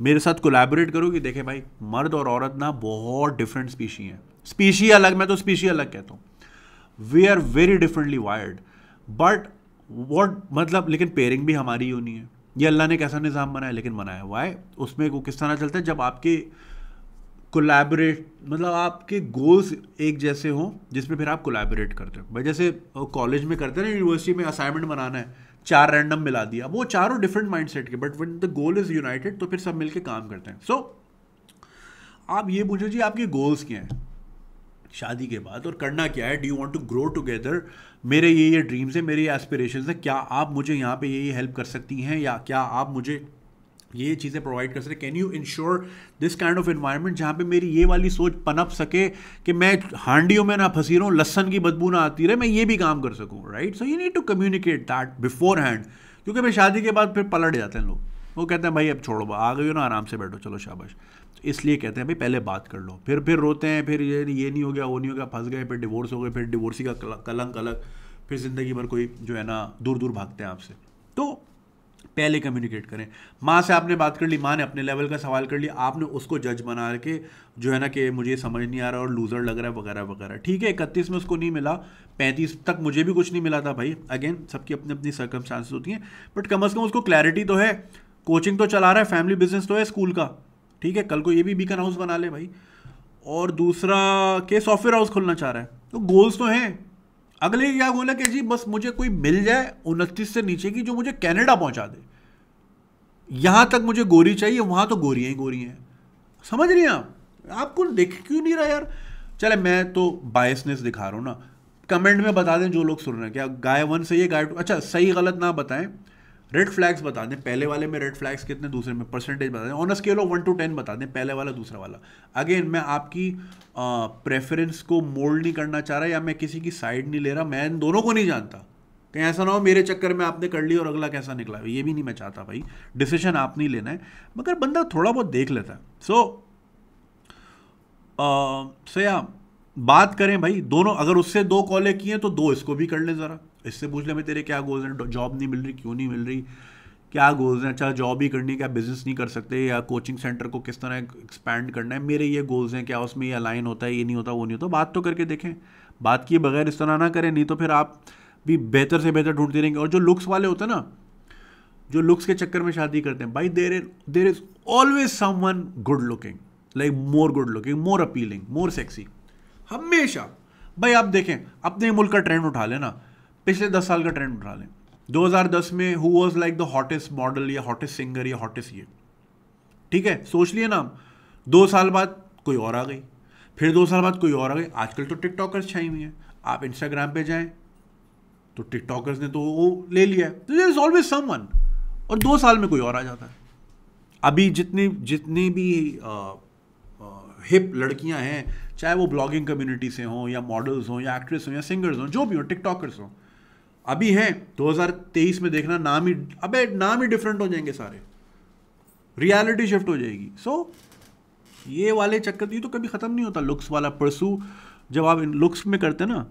मेरे साथ कोलैबोरेट करो कि देखें भाई मर्द और औरत ना बहुत डिफरेंट स्पीशी हैं स्पीशी अलग मैं तो स्पीशी अलग कहता हूँ we are very differently wired but what मतलब लेकिन पेयरिंग भी हमारी होनी है ये अल्लाह ने कैसा निज़ाम बनाया लेकिन बनाया हुआ है उसमें वो किस तरह चलता है जब आपके कोलैबोरेट मतलब आपके गोल्स एक जैसे हों जिसमें फिर आप कोलैबोरेट करते हो भाई जैसे कॉलेज में करते हैं ना यूनिवर्सिटी में असाइनमेंट बनाना है चार रैंडम मिला दिया वो चारों डिफरेंट माइंड सेट के but one the goal is united तो फिर सब मिलके काम करते हैं सो so, आप ये पूछो जी आपके गोल्स क्या हैं शादी के बाद और करना क्या है do you want to grow together मेरे ये ये ड्रीम्स हैं मेरे ये एस्पिरेशन हैं क्या आप मुझे यहाँ पे ये ये हेल्प कर सकती हैं या क्या आप मुझे ये चीज़ें प्रोवाइड कर सकते can you ensure this kind of environment जहाँ पे मेरी ये वाली सोच पनप सके कि मैं हांडियों में ना फंसी रहूँ लसन की बदबू ना आती रहे मैं ये भी काम कर सकूँ right so you need to communicate that beforehand क्योंकि भाई शादी के बाद फिर पलट जाते हैं लोग वो कहते हैं भाई अब छोड़ो आ गई हो ना आराम से बैठो चलो शाबाश इसलिए कहते हैं भाई पहले बात कर लो फिर फिर रोते हैं फिर ये ये नहीं हो गया वो नहीं हो गया फंस गए फिर डिवोर्स हो गए फिर डिवोर्सी का कलंक अलग फिर ज़िंदगी भर कोई जो है ना दूर दूर भागते हैं आपसे तो पहले कम्युनिकेट करें माँ से आपने बात कर ली माँ ने अपने लेवल का सवाल कर लिया आपने उसको जज बना के जो है ना कि मुझे समझ नहीं आ रहा और लूज़र लग रहा है वगैरह वगैरह ठीक है इकतीस में उसको नहीं मिला पैंतीस तक मुझे भी कुछ नहीं मिला था भाई अगेन सबकी अपनी अपनी सर्कमस्टांसेस होती हैं बट कम अज़ कम उसको क्लैरिटी तो है कोचिंग तो चला रहा है फैमिली बिजनेस तो है स्कूल का ठीक है कल को ये भी बीकन हाउस बना ले भाई और दूसरा के सॉफ्टवेयर हाउस खोलना चाह रहा है तो गोल्स तो हैं अगले क्या गोल है कि जी बस मुझे कोई मिल जाए उनतीस से नीचे की जो मुझे कैनेडा पहुंचा दे यहाँ तक मुझे गोरी चाहिए वहाँ तो गोरियां ही गोरी हैं समझ रही हैं आप आपको देख क्यों नहीं रहा यार चले मैं तो बायसनेस दिखा रहा हूँ ना कमेंट में बता दें जो लोग सुन रहे हैं क्या गाय वन सही है गाय टू अच्छा सही गलत ना बताएं रेड फ्लैग्स बता दें पहले वाले में रेड फ्लैग्स कितने दूसरे में परसेंटेज बता दें on a scale of one to ten बता दें पहले वाला दूसरा वाला अगेन मैं आपकी प्रेफरेंस को मोल्ड नहीं करना चाह रहा या मैं किसी की साइड नहीं ले रहा मैं इन दोनों को नहीं जानता कहीं तो ऐसा ना हो मेरे चक्कर में आपने कर ली और अगला कैसा निकला ये भी नहीं मैं चाहता भाई डिसीजन आप नहीं लेना है मगर बंदा थोड़ा बहुत देख लेता है सो सया बात करें भाई दोनों अगर उससे दो कॉले किए तो दो इसको भी कर लें ज़रा इससे पूछ ले तेरे क्या गोल्स हैं जॉब नहीं मिल रही क्यों नहीं मिल रही क्या गोल्स हैं अच्छा जॉब ही करनी क्या बिजनेस नहीं कर सकते या कोचिंग सेंटर को किस तरह एक्सपैंड करना है मेरे ये गोल्स हैं क्या उसमें ये अलाइन होता है ये नहीं होता वो नहीं होता बात तो करके देखें बात किए बगैर इस तरह ना करें नहीं तो फिर आप भी बेहतर से बेहतर ढूंढते रहेंगे और जो लुक्स वाले होते हैं ना जो लुक्स के चक्कर में शादी करते हैं भाई there there is always someone good looking like more good looking more appealing more sexy हमेशा भाई आप देखें अपने मुल्क का ट्रेंड उठा लेना पिछले दस साल का ट्रेंड उठा लें 2010 में who was like the hottest model या हॉटेस्ट सिंगर या हॉटेस्ट ये ठीक है सोच लिए ना दो साल बाद कोई और आ गई फिर दो साल बाद कोई और आ गई आजकल तो टिकटॉकर्स छाई हुई हैं आप इंस्टाग्राम पे जाएं तो टिकटॉकर्स ने तो वो ले लिया है देर इज ऑलवेज और दो साल में कोई और आ जाता है अभी जितनी जितनी भी आ, आ, हिप लड़कियां हैं चाहे वो ब्लॉगिंग कम्युनिटी से हों या मॉडल्स हों या एक्ट्रेस हों या सिंगर्स हों जो भी हों टिकटॉकर्स हों अभी हैं 2023 में देखना नाम ही अबे नाम ही डिफरेंट हो जाएंगे सारे रियलिटी शिफ्ट हो जाएगी सो so, ये वाले चक्कर ये तो कभी ख़त्म नहीं होता लुक्स वाला परसू जब आप इन लुक्स में करते ना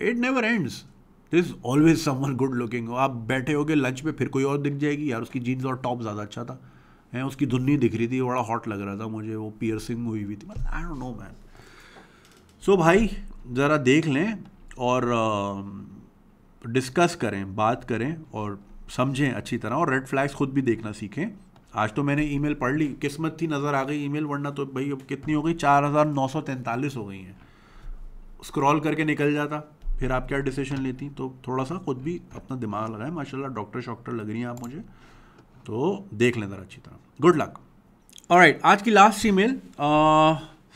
it never ends this is always someone good looking आप बैठे होगे लंच पे फिर कोई और दिख जाएगी यार उसकी जीन्स और टॉप ज़्यादा अच्छा था है उसकी धुन्नी दिख रही थी बड़ा हॉट लग रहा था मुझे वो पियर्सिंग हुई हुई थी I don't know man so भाई ज़रा देख लें और uh, डिस्कस करें बात करें और समझें अच्छी तरह और रेड फ्लैग्स खुद भी देखना सीखें आज तो मैंने ईमेल पढ़ ली किस्मत थी नज़र आ गई ईमेल वरना तो भाई अब कितनी हो गई चार हज़ार नौ सौ तैंतालीस हो गई हैं स्क्रॉल करके निकल जाता फिर आप क्या डिसीजन लेती तो थोड़ा सा खुद भी अपना दिमाग लगाएं माशाल्लाह डॉक्टर शॉक्टर लग रही हैं आप मुझे तो देख लें ज़रा अच्छी तरह गुड लक और आज की लास्ट ई मेल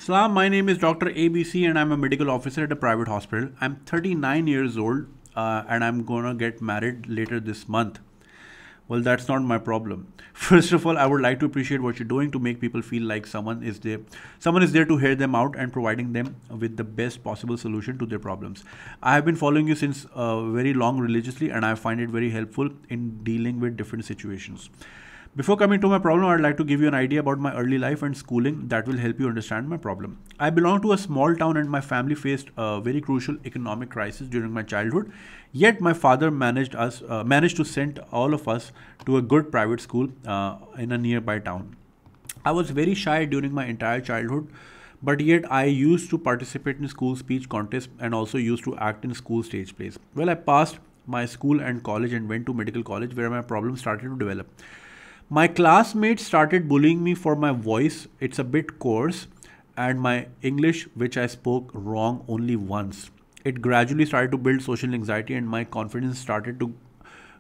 सलाम my name is doctor A B C and I am a medical officer at a private hospital I am thirty nine years old uh, and I'm going to get married later this month. Well, that's not my problem. First of all, I would like to appreciate what you're doing to make people feel like someone is there. Someone is there to hear them out and providing them with the best possible solution to their problems. I have been following you since uh, very long religiously, and I find it very helpful in dealing with different situations. Before coming to my problem, I'd like to give you an idea about my early life and schooling that will help you understand my problem. I belong to a small town and my family faced a very crucial economic crisis during my childhood. Yet my father managed us uh, managed to send all of us to a good private school uh, in a nearby town. I was very shy during my entire childhood but yet I used to participate in school speech contests and also used to act in school stage plays. Well, I passed my school and college and went to medical college where my problem started to develop. My classmates started bullying me for my voice. It's a bit coarse and my English, which I spoke wrong only once. It gradually started to build social anxiety and my confidence started to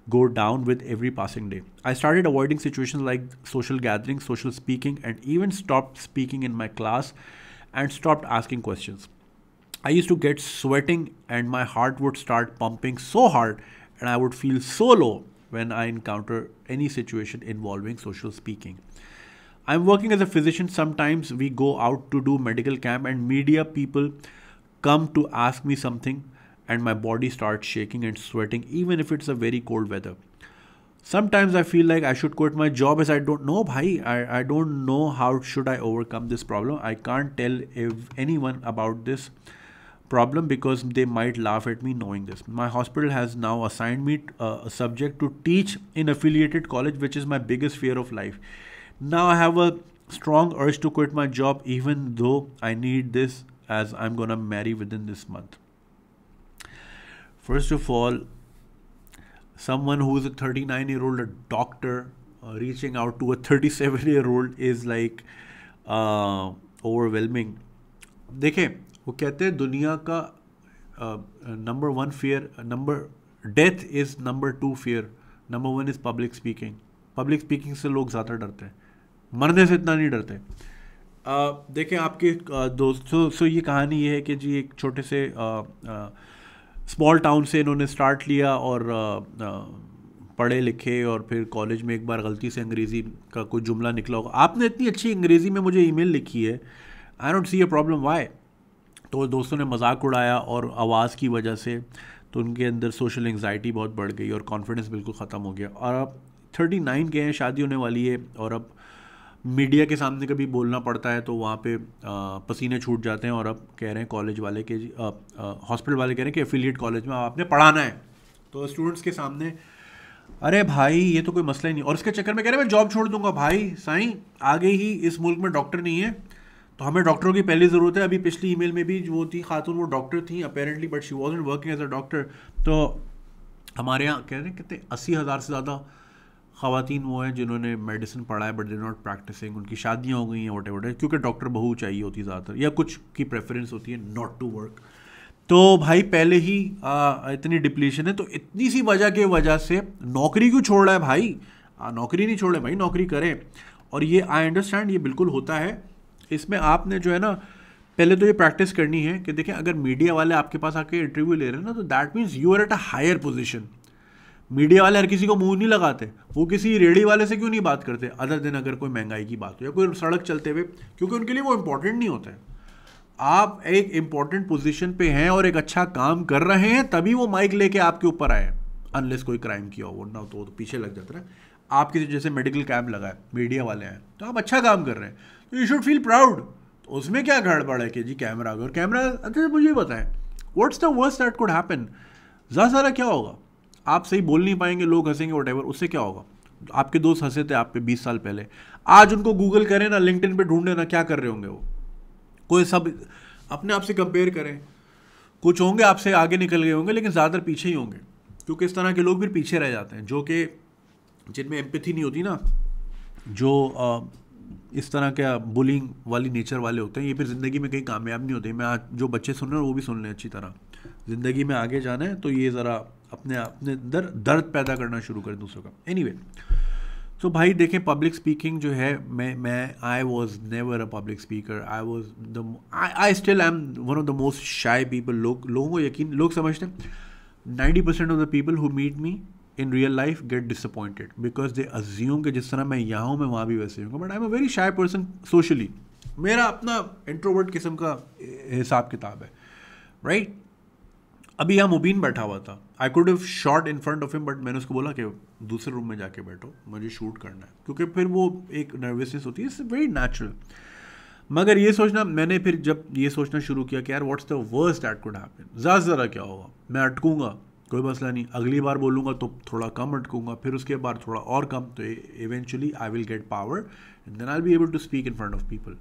go down with every passing day. I started avoiding situations like social gatherings, social speaking, and even stopped speaking in my class and stopped asking questions. I used to get sweating and my heart would start pumping so hard and I would feel so low when I encounter any situation involving social speaking. I'm working as a physician. Sometimes we go out to do medical camp and media people come to ask me something and my body starts shaking and sweating even if it's a very cold weather. Sometimes I feel like I should quit my job as I don't know bhai. I, I don't know how should I overcome this problem. I can't tell if anyone about this problem because they might laugh at me knowing this. My hospital has now assigned me uh, a subject to teach in affiliated college, which is my biggest fear of life. Now I have a strong urge to quit my job, even though I need this as I'm gonna marry within this month. First of all, someone who is a 39 year old, a doctor, uh, reaching out to a 37 year old is like uh, overwhelming. देखें वो कहते हैं दुनिया का number one fear number death is number two fear number one is public speaking public speaking से लोग ज़्यादा डरते हैं मरने से इतना नहीं डरते देखें आपके दोस्तों सो ये कहानी ये है कि जी एक छोटे से स्मॉल टाउन से इन्होंने स्टार्ट लिया और आ, आ, पढ़े लिखे और फिर कॉलेज में एक बार गलती से अंग्रेज़ी का कुछ जुमला निकला होगा आपने इतनी अच्छी अंग्रेज़ी में मुझे ईमेल लिखी है I don't see a problem why तो दोस्तों ने मजाक उड़ाया और आवाज़ की वजह से तो उनके अंदर सोशल एंगजाइटी बहुत बढ़ गई और कॉन्फिडेंस बिल्कुल ख़त्म हो गया और अब थर्टी नाइन के हैं शादी होने वाली है और अब मीडिया के सामने कभी बोलना पड़ता है तो वहाँ पे पसीने छूट जाते हैं और अब कह रहे हैं कॉलेज वाले के हॉस्पिटल वाले कह रहे हैं कि एफिलिएट कॉलेज में आपने पढ़ाना है तो स्टूडेंट्स के सामने अरे भाई ये तो कोई मसला ही नहीं और इसके चक्कर में कह रहे हैं मैं जॉब छोड़ दूंगा भाई साईं आगे ही इस मुल्क में डॉक्टर नहीं है तो हमें डॉक्टरों की पहली ज़रूरत है अभी पिछली ईमेल में भी जो थी खातून वो डॉक्टर थी apparently but she was working as a doctor तो हमारे यहाँ कह रहे हैं कितने अस्सी हज़ार से ज़्यादा खातन वो हैं जिन्होंने मेडिसिन पढ़ा है बट दे नॉट प्रैक्टिसिंग उनकी शादियाँ हो गई हैं वोटे वोटे क्योंकि डॉक्टर बहू चाहिए होती ज़्यादातर या कुछ की प्रेफरेंस होती है नॉट टू वर्क तो भाई पहले ही आ, इतनी डिप्लीशन है तो इतनी सी वजह के वजह से नौकरी क्यों छोड़ रहा है भाई आ, नौकरी नहीं छोड़े भाई नौकरी करें और ये आई अंडरस्टैंड ये बिल्कुल होता है इसमें आपने जो है ना पहले तो ये प्रैक्टिस करनी है कि देखें अगर मीडिया वाले आपके पास आके इंटरव्यू ले रहे हैं ना तो that means you are at a higher position media वाले हर किसी को मुंह नहीं लगाते वो किसी रेडी वाले से क्यों नहीं बात करते अदर दिन अगर कोई महंगाई की बात हो या कोई सड़क चलते हुए क्योंकि उनके लिए वो इंपॉर्टेंट नहीं होते आप एक इम्पॉर्टेंट पोजीशन पे हैं और एक अच्छा काम कर रहे हैं तभी वो माइक लेके आपके ऊपर आए अनलेस कोई क्राइम किया हो ना तो, तो पीछे लग जाता है आप किसी जैसे मेडिकल कैंप लगाए मीडिया वाले हैं तो आप अच्छा काम कर रहे हैं यू शुड फील प्राउड उसमें क्या गड़बड़ है कि जी कैमरा अगर कैमरा अच्छा मुझे बताएं what's the worst that could happen ज़्यादा सारा क्या होगा आप सही बोल नहीं पाएंगे लोग हंसेंगे वट उससे क्या होगा आपके दोस्त हंसे थे आप पे बीस साल पहले आज उनको गूगल करें ना लिंकड पे ढूंढें ना क्या कर रहे होंगे वो कोई सब अपने आप से कंपेयर करें कुछ होंगे आपसे आगे निकल गए होंगे लेकिन ज़्यादातर पीछे ही होंगे क्योंकि इस तरह के लोग भी पीछे रह जाते हैं जो कि जिनमें एम्पथी नहीं होती ना जो इस तरह के बुलिंग वाली नेचर वाले होते हैं ये फिर ज़िंदगी में कहीं कामयाब नहीं होते मैं आज जो बच्चे सुन रहे हैं वो भी सुन लें अच्छी तरह ज़िंदगी में आगे जाना है तो ये ज़रा अपने अपने अंदर दर्द पैदा करना शुरू करें दूसरों का एनी anyway, तो भाई देखें पब्लिक स्पीकिंग जो है मैं मैं I was never a public speaker I was the I still I am one of the most shy people लोग लोगों को यकीन लोग समझते हैं ninety percent of the people who meet me in real life get disappointed because they assume कि जिस तरह मैं यहाँ हूँ मैं वहाँ भी वैसे हूँ but I am a very shy person socially मेरा अपना इंट्रोवर्ट किस्म का हिसाब किताब है राइट right? अभी यहाँ मुबीन बैठा हुआ था I could have shot in front of him but मैंने उसको बोला कि दूसरे रूम में जाके बैठो मुझे शूट करना है क्योंकि फिर वो एक नर्वसनेस होती है इट्स वेरी नेचुरल मगर ये सोचना मैंने फिर जब ये सोचना शुरू किया कि यार what's the worst that could happen ज़्यादा ज़रा क्या होगा मैं अटकूंगा कोई मसला नहीं अगली बार बोलूँगा तो थोड़ा कम अटकूंगा फिर उसके बाद थोड़ा और कम तो eventually I will get power and then I be able to speak in front of people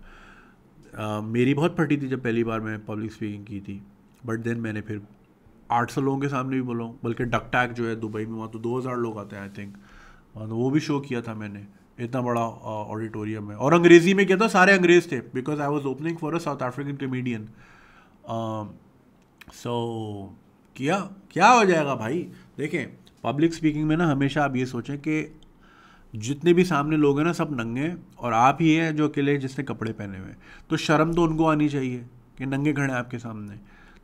मेरी बहुत फटी थी जब पहली बार मैं पब्लिक स्पीकिंग की थी बट देन मैंने फिर आठ सौ लोगों के सामने भी बोला हूँ बल्कि डकटैक जो है दुबई में वहाँ तो दो हज़ार लोग आते हैं आई थिंक वो भी शो किया था मैंने इतना बड़ा ऑडिटोरियम uh, है और अंग्रेज़ी में किया था सारे अंग्रेज़ थे because I was opening for a South African comedian so किया क्या हो जाएगा भाई देखें पब्लिक स्पीकिंग में ना हमेशा आप ये सोचें कि जितने भी सामने लोग हैं ना सब नंगे और आप ही हैं जो अकेले जिसने कपड़े पहने हुए हैं तो शर्म तो उनको आनी चाहिए कि नंगे खड़े हैं आपके सामने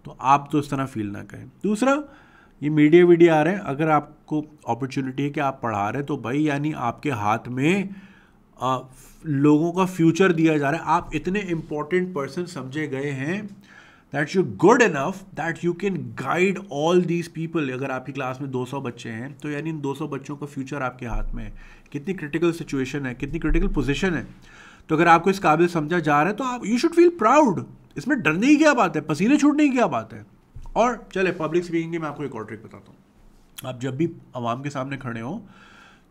तो आप तो इस तरह फील ना करें दूसरा ये मीडिया वीडिया आ रहे हैं अगर आपको अपॉर्चुनिटी है कि आप पढ़ा रहे तो भाई यानी आपके हाथ में आ, लोगों का फ्यूचर दिया जा रहा है आप इतने इम्पोर्टेंट पर्सन समझे गए हैं that you good enough that you can guide all these people अगर आपकी क्लास में 200 बच्चे हैं तो यानी इन 200 बच्चों का फ्यूचर आपके हाथ में है कितनी क्रिटिकल सिचुएशन है कितनी क्रिटिकल पोजिशन है तो अगर आपको इस काबिल समझा जा रहा है तो आप यू शुड फील प्राउड इसमें डरने की क्या बात है पसीने छूटने की क्या बात है और चले पब्लिक स्पीकिंग की मैं आपको एक और ट्रिक बताता हूँ आप जब भी आवाम के सामने खड़े हों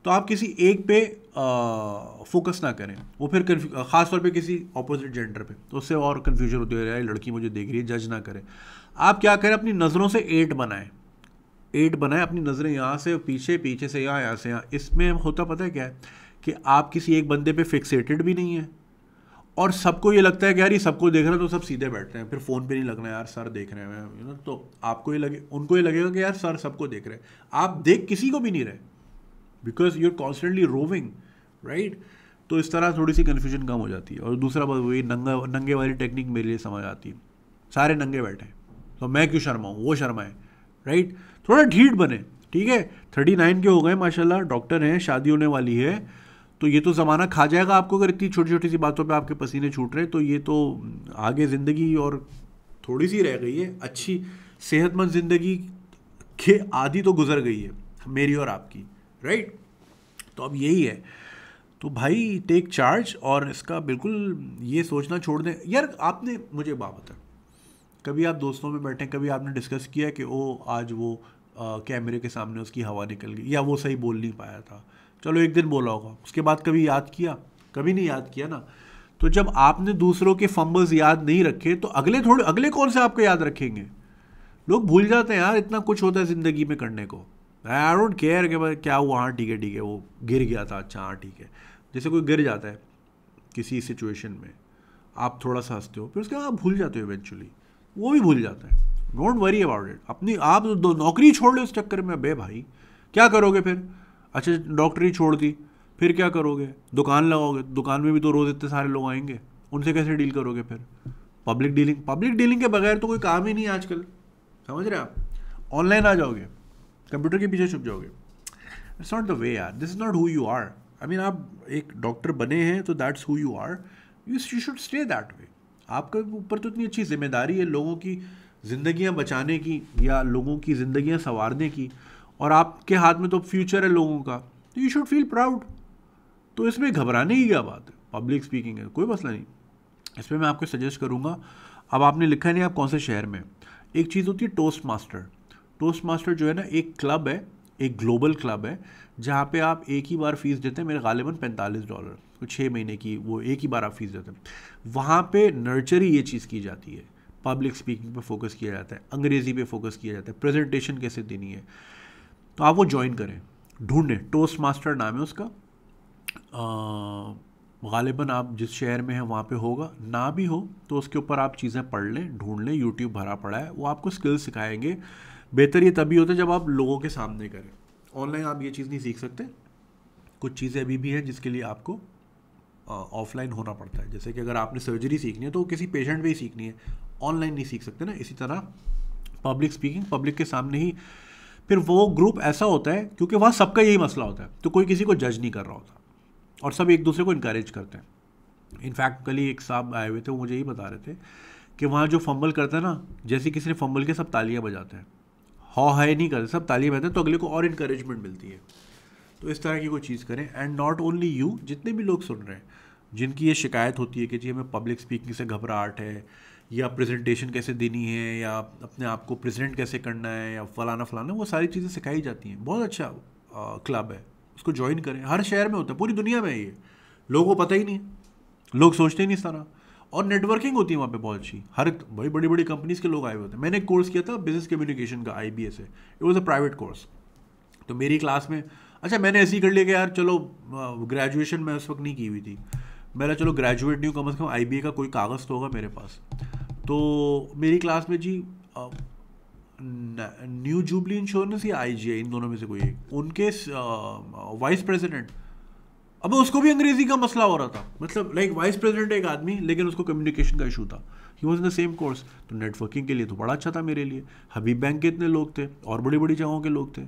तो आप किसी एक पे फोकस ना करें वो फिर खासतौर पे किसी अपोज़िट जेंडर पे तो उससे और कन्फ्यूजन होती है लड़की मुझे देख रही है जज ना करें आप क्या करें अपनी नज़रों से एट बनाएं एट बनाएं अपनी नज़रें यहाँ से पीछे पीछे से यहाँ यहाँ से यहाँ इसमें होता पता है क्या है कि आप किसी एक बंदे पे फिक्सेटेड भी नहीं है और सबको ये लगता है कि यार ये सबको देख रहे हैं तो सब सीधे बैठ रहे हैं फिर फ़ोन पे नहीं लग रहा यार सर देख रहे हैं यू नो तो आपको ये लगे उनको ये लगेगा कि यार सर सबको देख रहे हैं आप देख किसी को भी नहीं रहे because you are constantly roving right तो इस तरह थोड़ी सी कन्फ्यूजन कम हो जाती है और दूसरा बात वही नंगा नंगे वाली टेक्निक मेरे लिए समझ आती है सारे नंगे बैठे तो मैं क्यों शर्माऊँ वो शर्माए राइट थोड़ा ढीठ बने ठीक है थर्टी नाइन के हो गए माशाल्लाह डॉक्टर हैं शादी होने वाली है तो ये तो ज़माना खा जाएगा आपको अगर इतनी छोटी छोटी सी बातों पे आपके पसीने छूट रहे तो ये तो आगे ज़िंदगी और थोड़ी सी रह गई है अच्छी सेहतमंद ज़िंदगी के आधी तो गुजर गई है मेरी और आपकी राइट तो अब यही है तो भाई टेक चार्ज और इसका बिल्कुल ये सोचना छोड़ दें यार आपने मुझे बात बता कभी आप दोस्तों में बैठे कभी आपने डिस्कस किया कि ओ आज वो कैमरे के सामने उसकी हवा निकल गई या वो सही बोल नहीं पाया था चलो एक दिन बोला होगा उसके बाद कभी याद किया कभी नहीं याद किया ना तो जब आपने दूसरों के फंबल्स याद नहीं रखे तो अगले थोड़े अगले कौन से आपको याद रखेंगे लोग भूल जाते हैं यार इतना कुछ होता है ज़िंदगी में करने को आई डोंट केयर कि भाई क्या हुआ हाँ ठीक है ठीक है वो गिर गया था अच्छा हाँ ठीक है जैसे कोई गिर जाता है किसी सिचुएशन में आप थोड़ा सा हंसते हो फिर उसके बाद आप भूल जाते हो इवेंचुअली वो भी भूल जाता है डोंट वरी अबाउट इट अपनी आप तो दो नौकरी छोड़ लो इस चक्कर में बे भाई क्या करोगे फिर अच्छा डॉक्टरी छोड़ दी फिर क्या करोगे दुकान लगाओगे दुकान में भी तो रोज़ इतने सारे लोग आएंगे उनसे कैसे डील करोगे फिर पब्लिक डीलिंग पब्लिक डीलिंग के बगैर तो कोई काम ही नहीं आजकल समझ रहे आप ऑनलाइन आ जाओगे कंप्यूटर के पीछे छुप जाओगे it's not the way are this is not who you are I mean आप एक डॉक्टर बने हैं तो that's who you are you you should stay that way आपके ऊपर तो इतनी अच्छी जिम्मेदारी है लोगों की जिंदगियां बचाने की या लोगों की जिंदगियां संवारने की और आपके हाथ में तो फ्यूचर है लोगों का तो यू शुड फील प्राउड तो इसमें घबराने की क्या बात है पब्लिक स्पीकिंग है कोई मसला नहीं इसमें मैं आपको सजेस्ट करूँगा अब आपने लिखा है नहीं आप कौन से शहर में एक चीज़ होती है टोस्ट मास्टर टोस्ट मास्टर जो है ना एक क्लब है एक ग्लोबल क्लब है जहाँ पे आप एक ही बार फीस देते हैं मेरे गालिबा पैंतालीस डॉलर तो छः महीने की वो एक ही बार आप फीस देते हैं वहाँ पे नर्चरी ये चीज़ की जाती है पब्लिक स्पीकिंग पे फोकस किया जाता है अंग्रेज़ी पे फोकस किया जाता है प्रेजेंटेशन कैसे देनी है तो आप वो ज्वाइन करें ढूंढें टोस्ट मास्टर नाम है उसका गालिबा आप जिस शहर में हैं वहाँ पर होगा ना भी हो तो उसके ऊपर आप चीज़ें पढ़ लें ढूंढ लें यूट्यूब भरा पड़ा है वो आपको स्किल्स सिखाएंगे बेहतर ये तभी होता है जब आप लोगों के सामने करें ऑनलाइन आप ये चीज़ नहीं सीख सकते कुछ चीज़ें अभी भी हैं जिसके लिए आपको ऑफलाइन होना पड़ता है जैसे कि अगर आपने सर्जरी सीखनी है तो किसी पेशेंट पर ही सीखनी है ऑनलाइन नहीं सीख सकते ना इसी तरह पब्लिक स्पीकिंग पब्लिक के सामने ही फिर वो ग्रुप ऐसा होता है क्योंकि वहाँ सबका यही मसला होता है तो कोई किसी को जज नहीं कर रहा होता और सब एक दूसरे को इनक्रेज करते हैं इनफैक्ट कल ही एक साहब आए हुए थे वो मुझे यही बता रहे थे कि वहाँ जो फंबल करता है ना जैसे किसी ने फंबल के सब तालियाँ बजाते हैं हा हाय नहीं करते सब ताली बहते तो, तो अगले को और इनक्रेजमेंट मिलती है तो इस तरह की कोई चीज़ करें एंड नॉट ओनली यू जितने भी लोग सुन रहे हैं जिनकी ये शिकायत होती है कि जी हमें पब्लिक स्पीकिंग से घबराहट है या प्रेजेंटेशन कैसे देनी है या अपने आप को प्रेजेंट कैसे करना है या फलाना फलाना वो सारी चीज़ें सिखाई जाती हैं बहुत अच्छा क्लब है उसको ज्वाइन करें हर शहर में होता है पूरी दुनिया में है ये लोगों को पता ही नहीं लोग सोचते ही नहीं इस तरह और नेटवर्किंग होती है वहाँ पे बहुत अच्छी हर बड़ी बड़ी बड़ी कंपनीज के लोग आए हुए थे मैंने एक कोर्स किया था बिजनेस कम्युनिकेशन का आई बी एस है it was a private course तो मेरी क्लास में अच्छा मैंने ऐसे ही कर लिया कि यार चलो ग्रेजुएशन मैं उस वक्त नहीं की हुई थी मेरा चलो ग्रेजुएट नहीं हूँ कम अज़ कम आई बी ए का कोई कागज़ तो होगा मेरे पास तो मेरी क्लास में जी न्यू जूबली इंश्योरेंस या आई इन दोनों में से कोई एक उनके वाइस प्रेसिडेंट अब उसको भी अंग्रेजी का मसला हो रहा था मतलब लाइक वाइस प्रेसिडेंट एक आदमी लेकिन उसको कम्युनिकेशन का इशू था he was in the same course तो नेटवर्किंग के लिए तो बड़ा अच्छा था मेरे लिए हबीब बैंक के इतने लोग थे और बड़ी बड़ी जगहों के लोग थे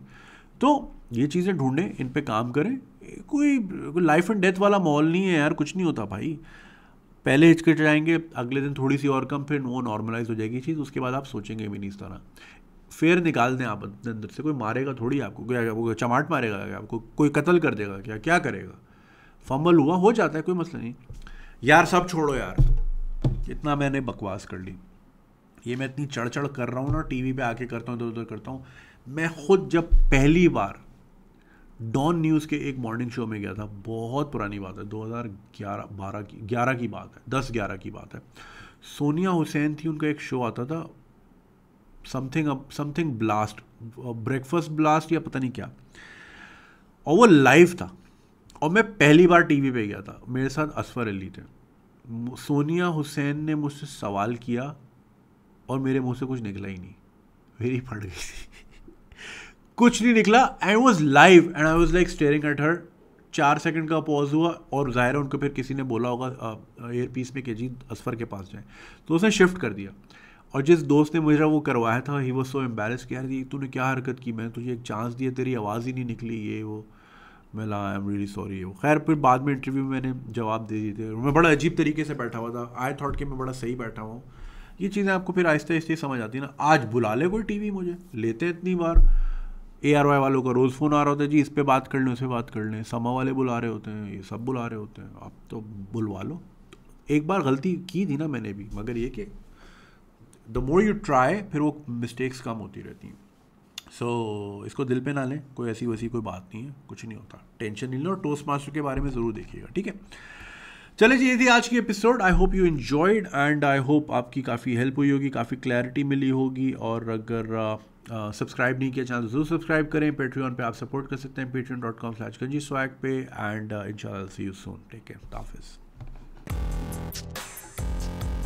तो ये चीज़ें ढूंढें इन पर काम करें कोई, लाइफ एंड डेथ वाला माहौल नहीं है यार कुछ नहीं होता भाई पहले हिचकिट जाएंगे अगले दिन थोड़ी सी और कम फिर वो नॉर्मलाइज हो जाएगी चीज़ उसके बाद आप सोचेंगे भी नहीं इस तरह फेर निकाल दें आप अंदर से कोई मारेगा थोड़ी आपको वो चमाट मारेगा क्या आपको कोई कत्ल कर देगा क्या क्या करेगा फंबल हुआ हो जाता है कोई मसला नहीं यार सब छोड़ो यार इतना मैंने बकवास कर ली ये मैं इतनी चढ़ चढ़ कर रहा हूँ ना टीवी पे आके करता हूँ इधर उधर करता हूँ मैं खुद जब पहली बार डॉन न्यूज़ के एक मॉर्निंग शो में गया था बहुत पुरानी बात है 2011 12 की 11 की बात है 10 11 की बात है सोनिया हुसैन थी उनका एक शो आता था something something blast breakfast blast या पता नहीं क्या और वो लाइव था और मैं पहली बार टीवी पे गया था मेरे साथ असफर अली थे सोनिया हुसैन ने मुझसे सवाल किया और मेरे मुंह से कुछ निकला ही नहीं मेरी फट गई थी कुछ नहीं निकला I was live and I was like staring at her चार सेकंड का पॉज हुआ और जाहिर है उनको फिर किसी ने बोला होगा एयर पीस में कि जी असफर के पास जाए तो उसने शिफ्ट कर दिया और जिस दोस्त ने मुझे वो करवाया था ही वो सो एम्बेरस किया तूने क्या हरकत की मैंने तुझे एक चांस दिया तेरी आवाज़ ही नहीं निकली ये वो मैं ला आई एम रियली सॉरी हूँ खैर फिर बाद में इंटरव्यू में मैंने जवाब दे दिए थे मैं बड़ा अजीब तरीके से बैठा हुआ था आई थॉट कि मैं बड़ा सही बैठा हुआ ये चीज़ें आपको फिर आहिस्ते आहिस्ते समझ आती है ना आज बुला ले कोई टी मुझे लेते हैं इतनी बार ए आर वाई वालों का रोज़ फ़ोन आ रहा होता है जी इस पर बात कर लें उस पर बात कर लें समा वाले बुला रहे होते हैं ये सब बुला रहे होते हैं आप तो बुलवा लो एक बार गलती की थी ना मैंने भी मगर ये कि द मोर यू ट्राई फिर वो मिस्टेक्स कम होती रहती हैं सो so, इसको दिल पे ना लें कोई ऐसी वैसी कोई बात नहीं है कुछ नहीं होता टेंशन नहीं लो और टोस्ट मास्टर के बारे में ज़रूर देखिएगा ठीक है चले जी ये थी आज की episode I hope you enjoyed and I hope आपकी काफ़ी हेल्प हुई होगी काफ़ी क्लैरिटी मिली होगी और अगर सब्सक्राइब uh, नहीं किया चैनल तो जरूर सब्सक्राइब करें पेट्रीऑन पे आप सपोर्ट कर सकते हैं ऑन डॉट कॉम स्लैच गंजी स्वैग पे and in see you soon take care हाफिज़